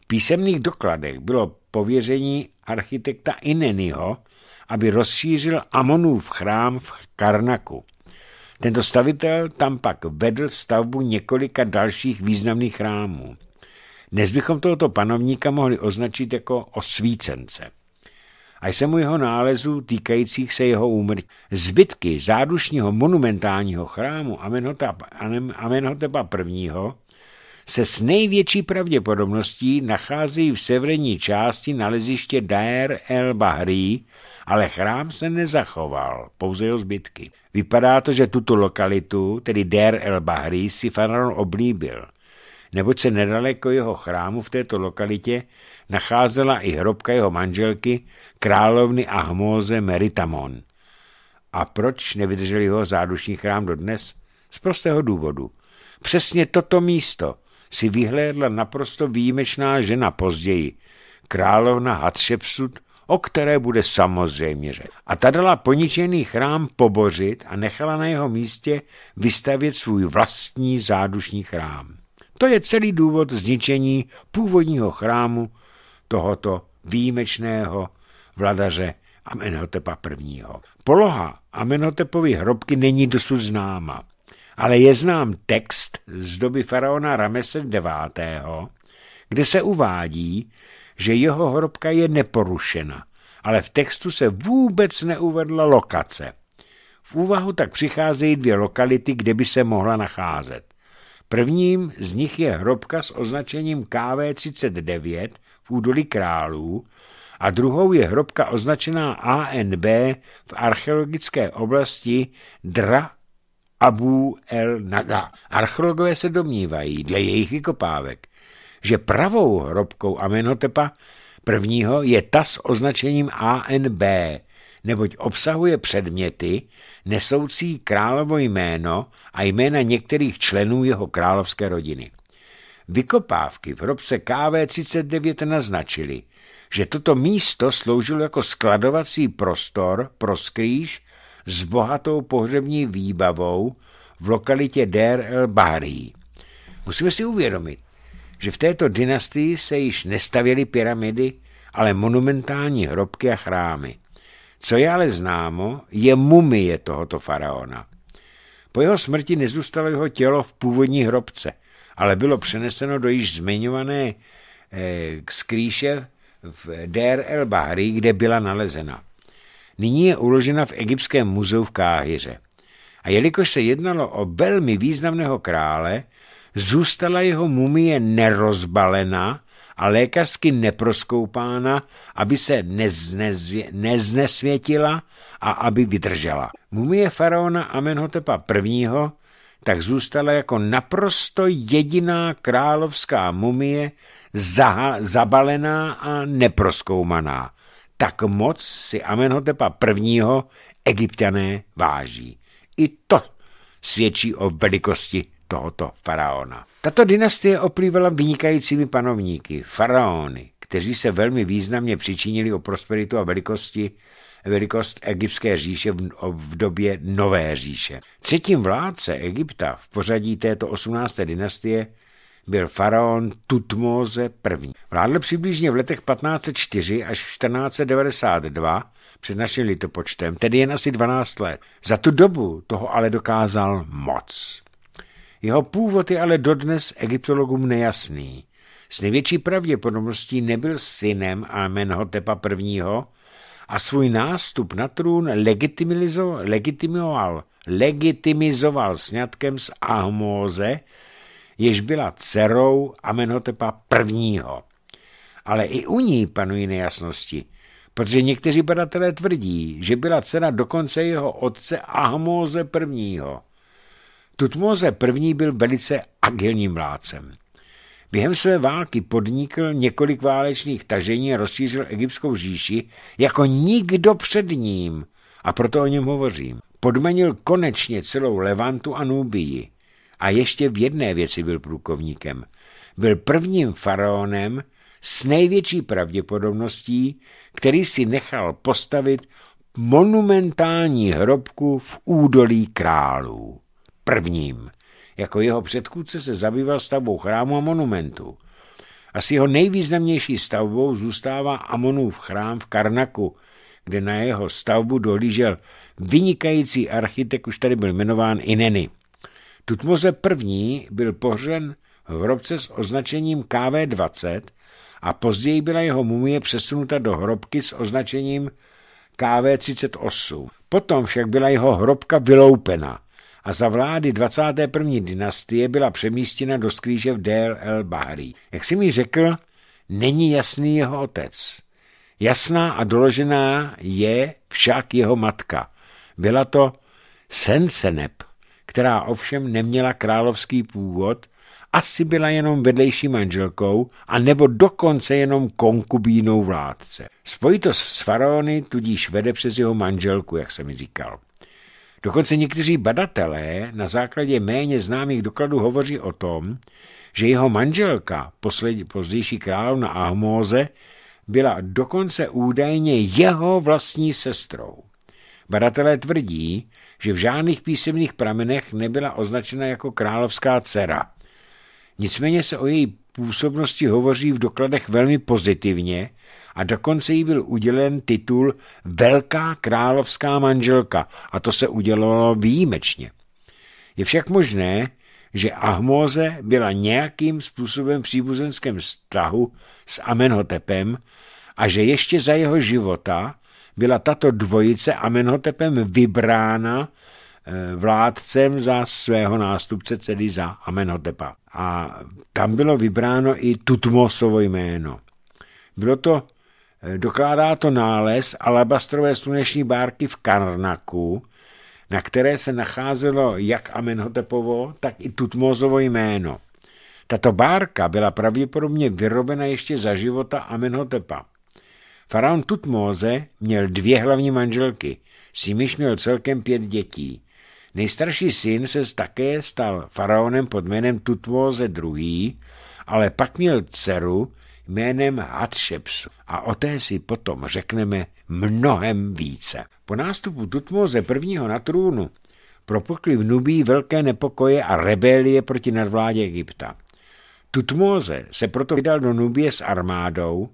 V písemných dokladech bylo pověření architekta Ineniho, aby rozšířil Amonův chrám v Karnaku. Tento stavitel tam pak vedl stavbu několika dalších významných chrámů. Dnes bychom tohoto panovníka mohli označit jako osvícence a jsem u jeho nálezů týkajících se jeho úmrtí. Zbytky zádušního monumentálního chrámu Amenhotepa I. se s největší pravděpodobností nachází v severní části naleziště Daer el Bahri, ale chrám se nezachoval, pouze jeho zbytky. Vypadá to, že tuto lokalitu, tedy Der el Bahri, si faraon oblíbil, neboť se nedaleko jeho chrámu v této lokalitě nacházela i hrobka jeho manželky, královny hmóze Meritamon. A proč nevydržel jeho zádušní chrám dodnes? Z prostého důvodu. Přesně toto místo si vyhlédla naprosto výjimečná žena později, královna Hatshepsut, o které bude samozřejmě řeč. A ta dala poničený chrám pobořit a nechala na jeho místě vystavět svůj vlastní zádušní chrám. To je celý důvod zničení původního chrámu tohoto výjimečného vladaře Amenhotepa I. Poloha Amenhotepovy hrobky není dosud známa, ale je znám text z doby faraona Ramese IX., kde se uvádí, že jeho hrobka je neporušena, ale v textu se vůbec neuvedla lokace. V úvahu tak přicházejí dvě lokality, kde by se mohla nacházet. Prvním z nich je hrobka s označením KV39 v údolí králů a druhou je hrobka označená ANB v archeologické oblasti Dra Abu el Naga. Archeologové se domnívají, dle jejich vykopávek, že pravou hrobkou Amenhotepa prvního je ta s označením ANB, neboť obsahuje předměty nesoucí královo jméno a jména některých členů jeho královské rodiny. Vykopávky v hrobce KV39 naznačily, že toto místo sloužilo jako skladovací prostor pro skrýž s bohatou pohřební výbavou v lokalitě Der el Bahri. Musíme si uvědomit, že v této dynastii se již nestavěly pyramidy, ale monumentální hrobky a chrámy. Co je ale známo, je mumie tohoto faraona. Po jeho smrti nezůstalo jeho tělo v původní hrobce – ale bylo přeneseno do již zmiňované eh, skrýše v DRL Bahri, kde byla nalezena. Nyní je uložena v Egyptském muzeu v Káhyře. A jelikož se jednalo o velmi významného krále, zůstala jeho mumie nerozbalena a lékařsky neproskoupána, aby se neznezvě, neznesvětila a aby vydržela. Mumie faraona Amenhotepa I tak zůstala jako naprosto jediná královská mumie zaha, zabalená a neproskoumaná. Tak moc si Amenhotepa I. egyptiané váží. I to svědčí o velikosti tohoto faraona. Tato dynastie oplývala vynikajícími panovníky, faraony, kteří se velmi významně přičinili o prosperitu a velikosti velikost egyptské říše v, v době Nové říše. Třetím vládce Egypta v pořadí této 18. dynastie byl faraon Tutmoze I. Vládl přibližně v letech 1504 až 1492 před naším litopočtem, tedy jen asi 12 let. Za tu dobu toho ale dokázal moc. Jeho původ je ale dodnes egyptologům nejasný. S největší pravděpodobností nebyl synem Amenhotepa I., a svůj nástup na trůn legitimizoval, legitimizoval sňatkem s Ahmóze, jež byla dcerou Amenhotepa I. Ale i u ní panují nejasnosti, protože někteří badatelé tvrdí, že byla dcera dokonce jeho otce Ahmóze I. Tutmóze I. byl velice agilním vládcem. Během své války podnikl několik válečných tažení a rozšířil egyptskou říši jako nikdo před ním. A proto o něm hovořím. Podmanil konečně celou Levantu a Nubii. A ještě v jedné věci byl průkovníkem. Byl prvním faraonem s největší pravděpodobností, který si nechal postavit monumentální hrobku v údolí králů. Prvním. Jako jeho předchůdce se zabýval stavbou chrámu a monumentu. Asi jeho nejvýznamnější stavbou zůstává Amonův chrám v Karnaku, kde na jeho stavbu dohlížel vynikající architekt, už tady byl jmenován Ineny. Tutmoze I. byl pohřen v hrobce s označením KV20 a později byla jeho mumie přesunuta do hrobky s označením KV38. Potom však byla jeho hrobka vyloupena a za vlády 21. dynastie byla přemístěna do skrýže v Dér el Bahri. Jak si mi řekl, není jasný jeho otec. Jasná a doložená je však jeho matka. Byla to Senseneb, která ovšem neměla královský původ, asi byla jenom vedlejší manželkou, a nebo dokonce jenom konkubínou vládce. Spojitost s faraony tudíž vede přes jeho manželku, jak jsem mi říkal. Dokonce někteří badatelé na základě méně známých dokladů hovoří o tom, že jeho manželka, posled, pozdější královna Ahmóze, byla dokonce údajně jeho vlastní sestrou. Badatelé tvrdí, že v žádných písemných pramenech nebyla označena jako královská dcera. Nicméně se o její působnosti hovoří v dokladech velmi pozitivně a dokonce jí byl udělen titul Velká královská manželka a to se udělalo výjimečně. Je však možné, že Ahmoze byla nějakým způsobem v příbuzenském vztahu s Amenhotepem a že ještě za jeho života byla tato dvojice Amenhotepem vybrána eh, vládcem za svého nástupce, tedy za Amenhotepa. A tam bylo vybráno i Tutmosovo jméno. Bylo to Dokládá to nález alabastrové sluneční bárky v Karnaku, na které se nacházelo jak Amenhotepovo, tak i Tutmozovo jméno. Tato bárka byla pravděpodobně vyrobena ještě za života Amenhotepa. Faraon Tutmoze měl dvě hlavní manželky, s nimiž měl celkem pět dětí. Nejstarší syn se také stal faraonem pod jménem Tutmoze II., ale pak měl dceru, jménem Hatshepsu a o té si potom řekneme mnohem více. Po nástupu Tutmoze I. na trůnu propukly v Nubii velké nepokoje a rebelie proti nadvládě Egypta. Tutmoze se proto vydal do Nubie s armádou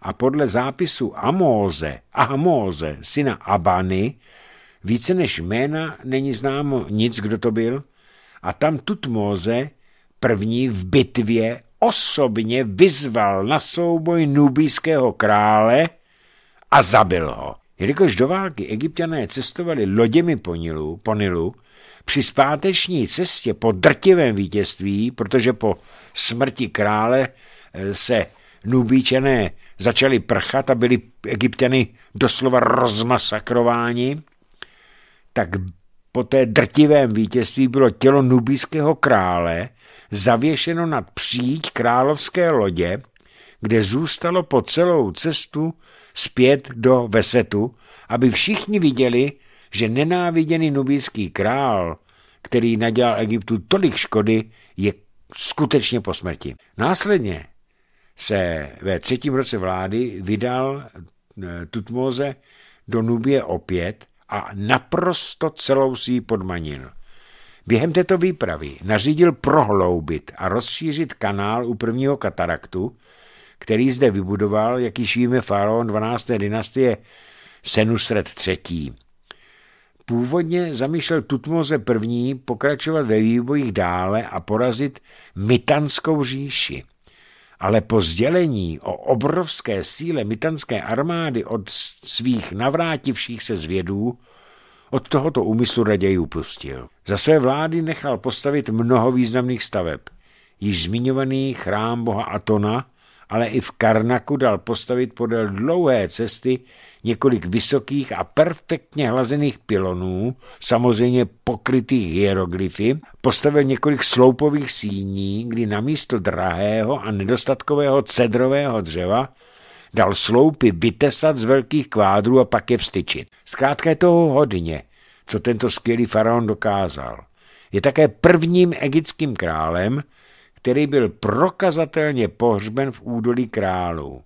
a podle zápisu Amóze, Amóze, syna Abany, více než jména není známo nic, kdo to byl, a tam Tutmoze první v bitvě osobně vyzval na souboj nubijského krále a zabil ho. Jelikož do války egyptiané cestovali loděmi po Nilu, po Nilu při zpáteční cestě po drtivém vítězství, protože po smrti krále eh, se nubíčené začali prchat a byli egyptěny doslova rozmasakrováni, tak po té drtivém vítězství bylo tělo nubíského krále zavěšeno nad příď královské lodě, kde zůstalo po celou cestu zpět do Vesetu, aby všichni viděli, že nenáviděný nubijský král, který nadělal Egyptu tolik škody, je skutečně po smrti. Následně se ve třetím roce vlády vydal eh, Tutmoze do Nubie opět a naprosto celou si ji podmanil. Během této výpravy nařídil prohloubit a rozšířit kanál u prvního kataraktu, který zde vybudoval, jak již víme, faraon 12. dynastie Senusret III. Původně zamýšlel Tutmoze I. pokračovat ve výbojích dále a porazit mitanskou říši. Ale po sdělení o obrovské síle mitanské armády od svých navrátivších se zvědů od tohoto úmyslu raději upustil. Za své vlády nechal postavit mnoho významných staveb. Již zmiňovaný chrám boha Atona, ale i v Karnaku dal postavit podél dlouhé cesty několik vysokých a perfektně hlazených pilonů, samozřejmě pokrytých hieroglyfy, postavil několik sloupových síní, kdy na drahého a nedostatkového cedrového dřeva dal sloupy vytesat z velkých kvádrů a pak je vstyčit. Zkrátka je toho hodně, co tento skvělý faraon dokázal. Je také prvním egyptským králem, který byl prokazatelně pohřben v údolí králů.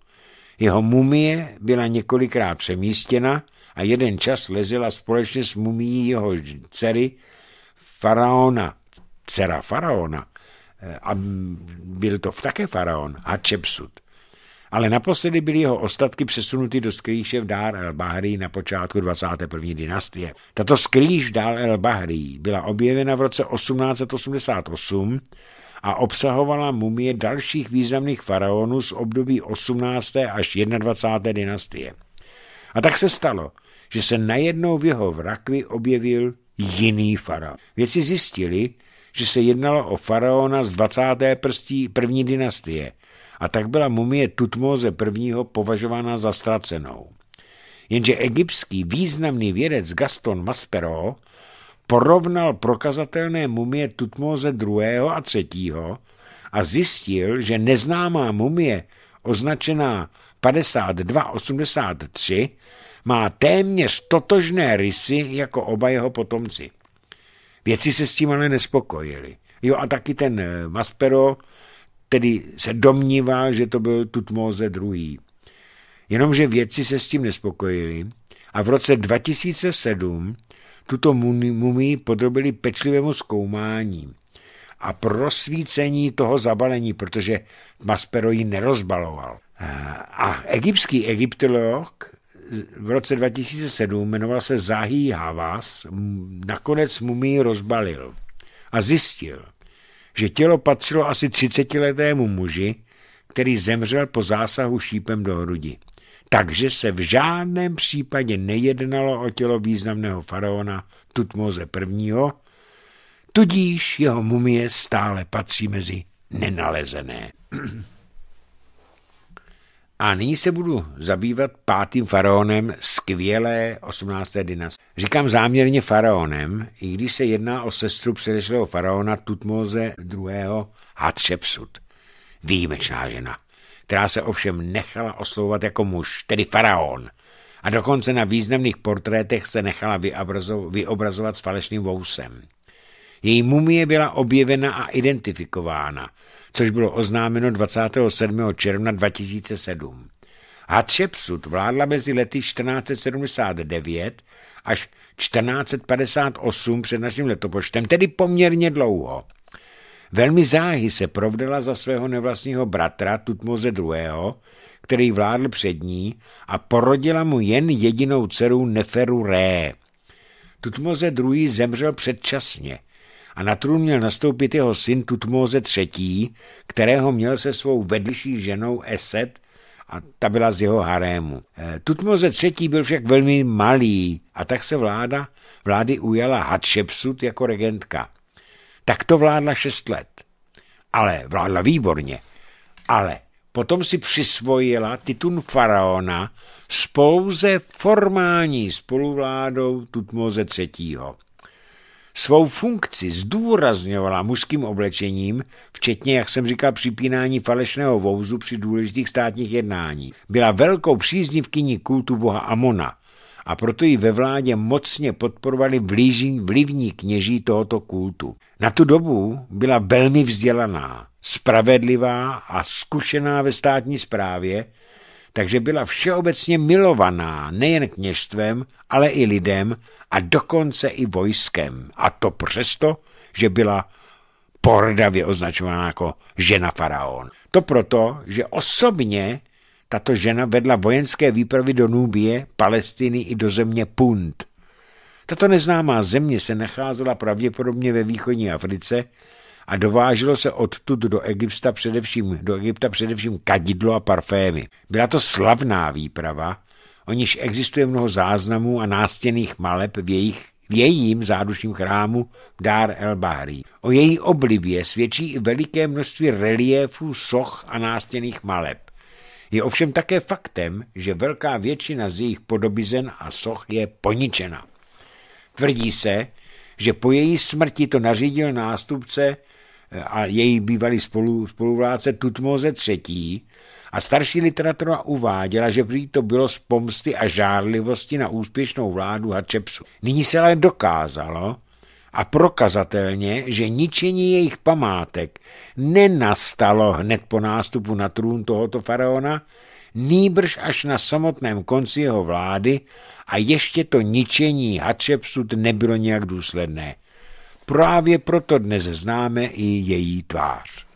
Jeho mumie byla několikrát přemístěna a jeden čas lezila společně s mumií jeho dcery faraona, dcera faraona, eh, a byl to také faraon, Hatshepsut ale naposledy byly jeho ostatky přesunuty do skrýše v Dár el bahri na počátku 21. dynastie. Tato skrýš Dár el bahri byla objevena v roce 1888 a obsahovala mumie dalších významných faraonů z období 18. až 21. dynastie. A tak se stalo, že se najednou v jeho vrakvi objevil jiný faraon. Věci zjistili, že se jednalo o faraona z 20. prstí první dynastie, a tak byla mumie Tutmoze I. považována za ztracenou. Jenže egyptský významný vědec Gaston Maspero porovnal prokazatelné mumie Tutmoze II. a III. a zjistil, že neznámá mumie označená 5283 má téměř totožné rysy jako oba jeho potomci. Věci se s tím ale nespokojili. Jo a taky ten eh, Maspero Tedy se domnívá, že to byl Tutmóze II. Jenomže vědci se s tím nespokojili a v roce 2007 tuto mumii podrobili pečlivému zkoumání a prosvícení toho zabalení, protože Maspero ji nerozbaloval. A egyptský egyptolog v roce 2007 jmenoval se Zahý Havas, nakonec mumii rozbalil a zjistil, že tělo patřilo asi 30-letému muži, který zemřel po zásahu šípem do hrudi. Takže se v žádném případě nejednalo o tělo významného faraona Tutmoze I., tudíž jeho mumie stále patří mezi nenalezené. [clears throat] A nyní se budu zabývat pátým faraonem skvělé 18. dynastie. Říkám záměrně faraonem, i když se jedná o sestru předešlého faraona Tutmoze II. Hatshepsut. Výjimečná žena, která se ovšem nechala oslovovat jako muž, tedy faraon. A dokonce na významných portrétech se nechala vyobrazovat s falešným vousem. Její mumie byla objevena a identifikována – což bylo oznámeno 27. června 2007. Hatshepsut vládla mezi lety 1479 až 1458 před naším letopočtem, tedy poměrně dlouho. Velmi záhy se provdala za svého nevlastního bratra Tutmoze II., který vládl před ní a porodila mu jen jedinou dceru Neferu Ré. Tutmoze II. zemřel předčasně – a na trůn měl nastoupit jeho syn Tutmóze III., kterého měl se svou vedlejší ženou Eset a ta byla z jeho harému. Eh, Tutmoze III. byl však velmi malý a tak se vláda vlády ujala Hatshepsut jako regentka. Tak to vládla šest let. Ale vládla výborně. Ale potom si přisvojila titul faraona spouze formální spoluvládou Tutmoze III svou funkci zdůrazňovala mužským oblečením, včetně, jak jsem říkal, připínání falešného vouzu při důležitých státních jednání. Byla velkou příznivkyní kultu boha Amona a proto ji ve vládě mocně podporovali vlíží, vlivní kněží tohoto kultu. Na tu dobu byla velmi vzdělaná, spravedlivá a zkušená ve státní správě, takže byla všeobecně milovaná nejen kněžstvem, ale i lidem a dokonce i vojskem. A to přesto, že byla pohrdavě označovaná jako žena faraon. To proto, že osobně tato žena vedla vojenské výpravy do Núbie, Palestiny i do země Punt. Tato neznámá země se nacházela pravděpodobně ve východní Africe a dováželo se odtud do Egypta především, do Egypta především kadidlo a parfémy. Byla to slavná výprava, o níž existuje mnoho záznamů a nástěných maleb v jejich v jejím zádušním chrámu Dár el Bahri. O její oblibě svědčí i veliké množství reliefů, soch a nástěných maleb. Je ovšem také faktem, že velká většina z jejich podobizen a soch je poničena. Tvrdí se, že po její smrti to nařídil nástupce a její bývalý spolu, spoluvládce Tutmoze III. A starší literatura uváděla, že prý to bylo z pomsty a žárlivosti na úspěšnou vládu Hatshepsu. Nyní se ale dokázalo, a prokazatelně, že ničení jejich památek nenastalo hned po nástupu na trůn tohoto faraona, nýbrž až na samotném konci jeho vlády a ještě to ničení Hatšepsut nebylo nějak důsledné. Právě proto dnes známe i její tvář.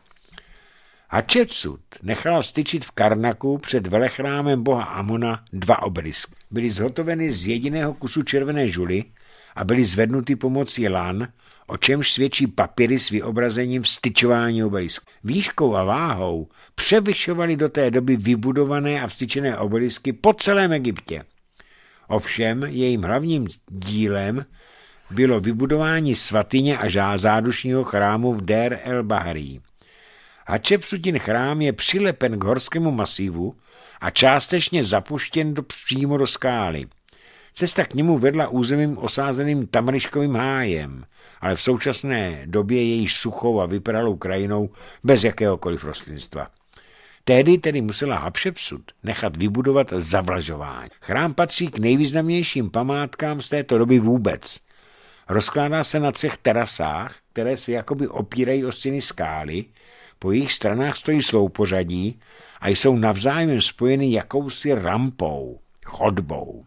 A Hatšepsut nechala styčit v Karnaku před velechrámem boha Amona dva obelisky. Byly zhotoveny z jediného kusu červené žuly a byly zvednuty pomocí lan, o čemž svědčí papíry s vyobrazením styčování obelisku. Výškou a váhou převyšovaly do té doby vybudované a vstyčené obelisky po celém Egyptě. Ovšem jejím hlavním dílem bylo vybudování svatyně a zádušního chrámu v Der el Bahari. Hatšepsutin chrám je přilepen k horskému masivu a částečně zapuštěn do, přímo do skály. Cesta k němu vedla územím osázeným tamriškovým hájem, ale v současné době je již suchou a vypralou krajinou bez jakéhokoliv rostlinstva. Tehdy tedy musela Hatšepsut nechat vybudovat zavlažování. Chrám patří k nejvýznamnějším památkám z této doby vůbec – Rozkládá se na třech terasách, které se jakoby opírají o stěny skály, po jejich stranách stojí sloupořadí a jsou navzájem spojeny jakousi rampou, chodbou.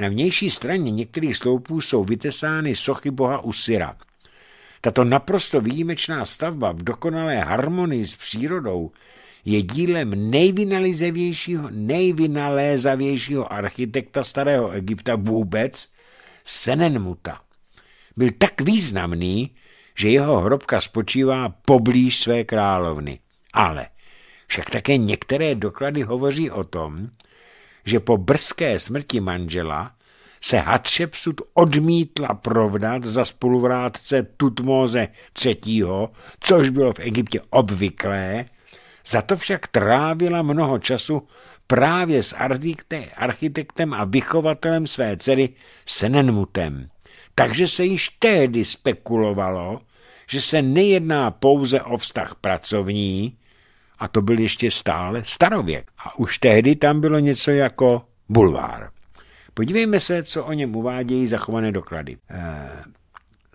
Na vnější straně některých sloupů jsou vytesány sochy boha Usira. Tato naprosto výjimečná stavba v dokonalé harmonii s přírodou je dílem nejvynalizavějšího, nejvynalézavějšího architekta starého Egypta vůbec, Senenmuta byl tak významný, že jeho hrobka spočívá poblíž své královny. Ale však také některé doklady hovoří o tom, že po brzké smrti manžela se Hatšepsut odmítla provdat za spoluvrátce Tutmoze III., což bylo v Egyptě obvyklé, za to však trávila mnoho času právě s architektem a vychovatelem své dcery Senenmutem. Takže se již tehdy spekulovalo, že se nejedná pouze o vztah pracovní, a to byl ještě stále starověk. A už tehdy tam bylo něco jako bulvár. Podívejme se, co o něm uvádějí zachované doklady. Eh,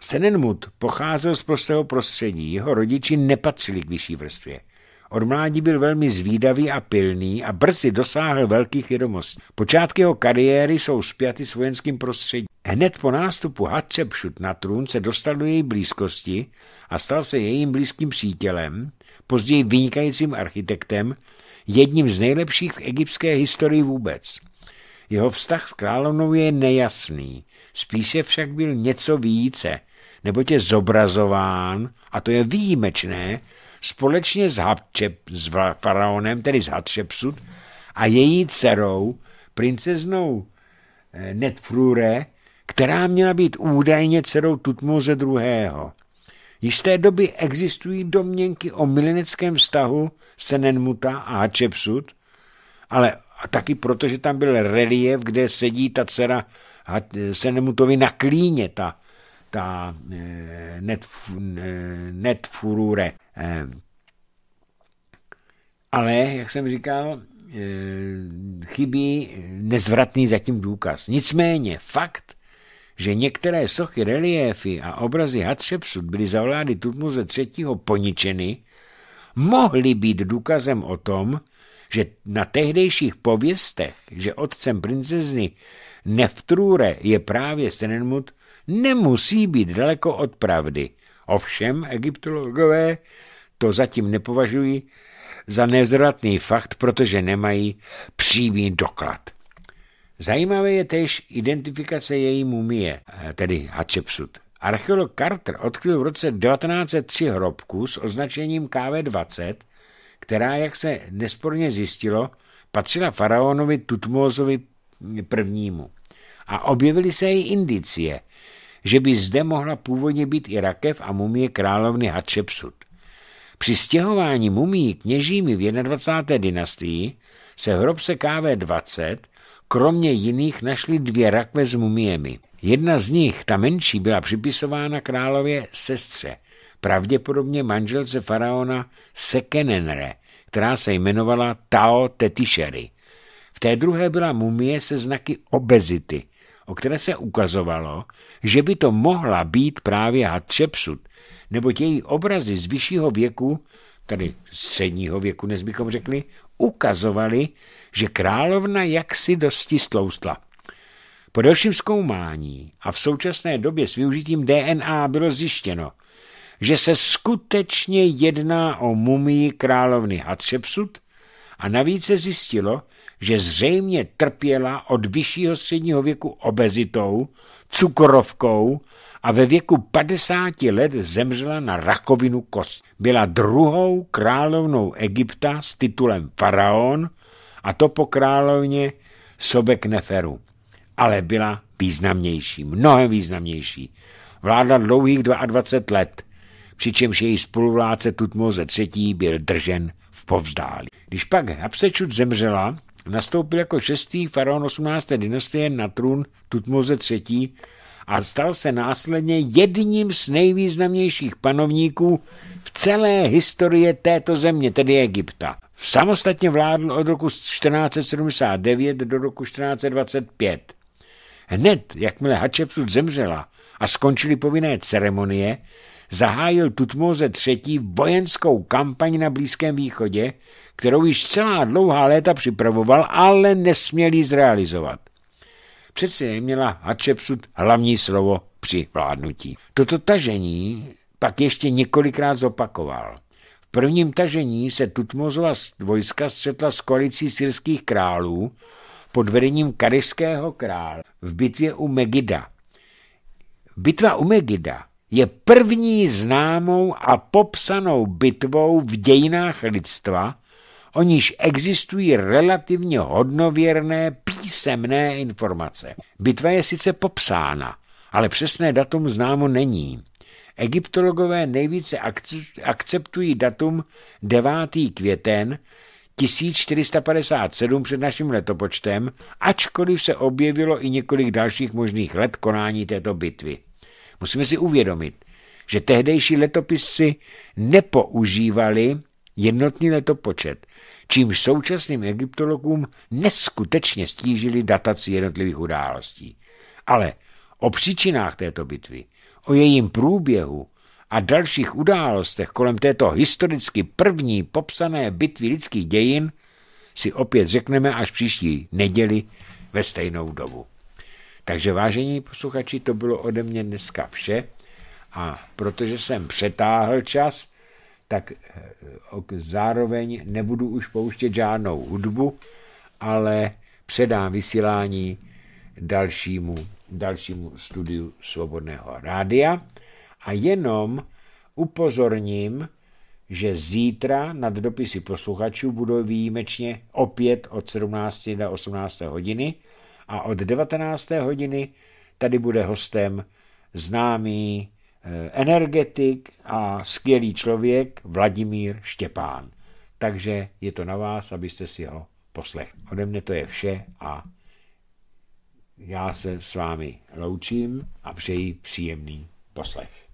Senenmut pocházel z prostého prostředí, jeho rodiči nepatřili k vyšší vrstvě. Od mládí byl velmi zvídavý a pilný a brzy dosáhl velkých vědomostí. Počátky jeho kariéry jsou spjaty s vojenským prostředím. Hned po nástupu Hatshepsut na trůn se dostal do její blízkosti a stal se jejím blízkým přítelem, později vynikajícím architektem, jedním z nejlepších v egyptské historii vůbec. Jeho vztah s královnou je nejasný, spíše však byl něco více, nebo je zobrazován, a to je výjimečné, společně s Hatšep, s faraonem, tedy s Hatšepsut, a její dcerou, princeznou eh, Netfrure, která měla být údajně dcerou Tutmoze II. Již z té doby existují domněnky o mileneckém vztahu Senenmuta a Hatšepsut, ale taky proto, že tam byl relief, kde sedí ta dcera eh, Senemutovi na klíně, ta ta eh, net, eh, eh, Ale, jak jsem říkal, chybí nezvratný zatím důkaz. Nicméně fakt, že některé sochy, reliéfy a obrazy Hatshepsut byly za vlády Tutmuze III. poničeny, mohly být důkazem o tom, že na tehdejších pověstech, že otcem princezny Neftrure je právě Senenmut, nemusí být daleko od pravdy. Ovšem, egyptologové to zatím nepovažují za nezvratný fakt, protože nemají přímý doklad. Zajímavé je též identifikace její mumie, tedy Hatshepsut. Archeolog Carter odkryl v roce 1903 hrobku s označením KV20, která, jak se nesporně zjistilo, patřila faraonovi Tutmózovi prvnímu. A objevily se i indicie, že by zde mohla původně být i rakev a mumie královny Hatshepsut. Při stěhování mumí kněžími v 21. dynastii se v hrobce KV20 kromě jiných našly dvě rakve s mumiemi. Jedna z nich, ta menší, byla připisována králově sestře, pravděpodobně manželce faraona Sekenenre, která se jmenovala Tao Tetišery. V té druhé byla mumie se znaky obezity, o které se ukazovalo, že by to mohla být právě Hatshepsut, neboť její obrazy z vyššího věku, tedy středního věku, než bychom řekli, ukazovali, že královna jaksi dosti stloustla. Po dalším zkoumání a v současné době s využitím DNA bylo zjištěno, že se skutečně jedná o mumii královny Hatshepsut a navíc se zjistilo, že zřejmě trpěla od vyššího středního věku obezitou, cukrovkou a ve věku 50 let zemřela na rakovinu kost. Byla druhou královnou Egypta s titulem faraon a to po královně Sobek Neferu, Ale byla významnější, mnohem významnější. Vládla dlouhých 22 let, přičemž její spoluvládce Tutmoze III. byl držen v povzdálí. Když pak Hapsečut zemřela, Nastoupil jako šestý faraon 18. dynastie na trůn Tutmoze III. a stal se následně jedním z nejvýznamnějších panovníků v celé historii této země, tedy Egypta. Samostatně vládl od roku 1479 do roku 1425. Hned, jakmile Hatshepsut zemřela a skončily povinné ceremonie, zahájil Tutmoze III. vojenskou kampaň na Blízkém východě, kterou již celá dlouhá léta připravoval, ale nesměl ji zrealizovat. Přece měla Hatshepsut hlavní slovo při vládnutí. Toto tažení pak ještě několikrát zopakoval. V prvním tažení se Tutmozova vojska střetla s koalicí syrských králů pod vedením karyšského krále v bitvě u Megida. Bitva u Megida je první známou a popsanou bitvou v dějinách lidstva, o níž existují relativně hodnověrné písemné informace. Bitva je sice popsána, ale přesné datum známo není. Egyptologové nejvíce akceptují datum 9. květen 1457 před naším letopočtem, ačkoliv se objevilo i několik dalších možných let konání této bitvy. Musíme si uvědomit, že tehdejší letopisci nepoužívali jednotný letopočet, čímž současným egyptologům neskutečně stížili dataci jednotlivých událostí. Ale o příčinách této bitvy, o jejím průběhu a dalších událostech kolem této historicky první popsané bitvy lidských dějin si opět řekneme až příští neděli ve stejnou dobu. Takže vážení posluchači, to bylo ode mě dneska vše a protože jsem přetáhl čas, tak eh, zároveň nebudu už pouštět žádnou hudbu, ale předám vysílání dalšímu, dalšímu studiu Svobodného rádia a jenom upozorním, že zítra nad dopisy posluchačů budou výjimečně opět od 17 do 18 hodiny a od 19 hodiny tady bude hostem známý Eh, energetik a skvělý člověk Vladimír Štěpán. Takže je to na vás, abyste si ho poslechli. Ode mne to je vše a já se s vámi loučím a přeji příjemný poslech.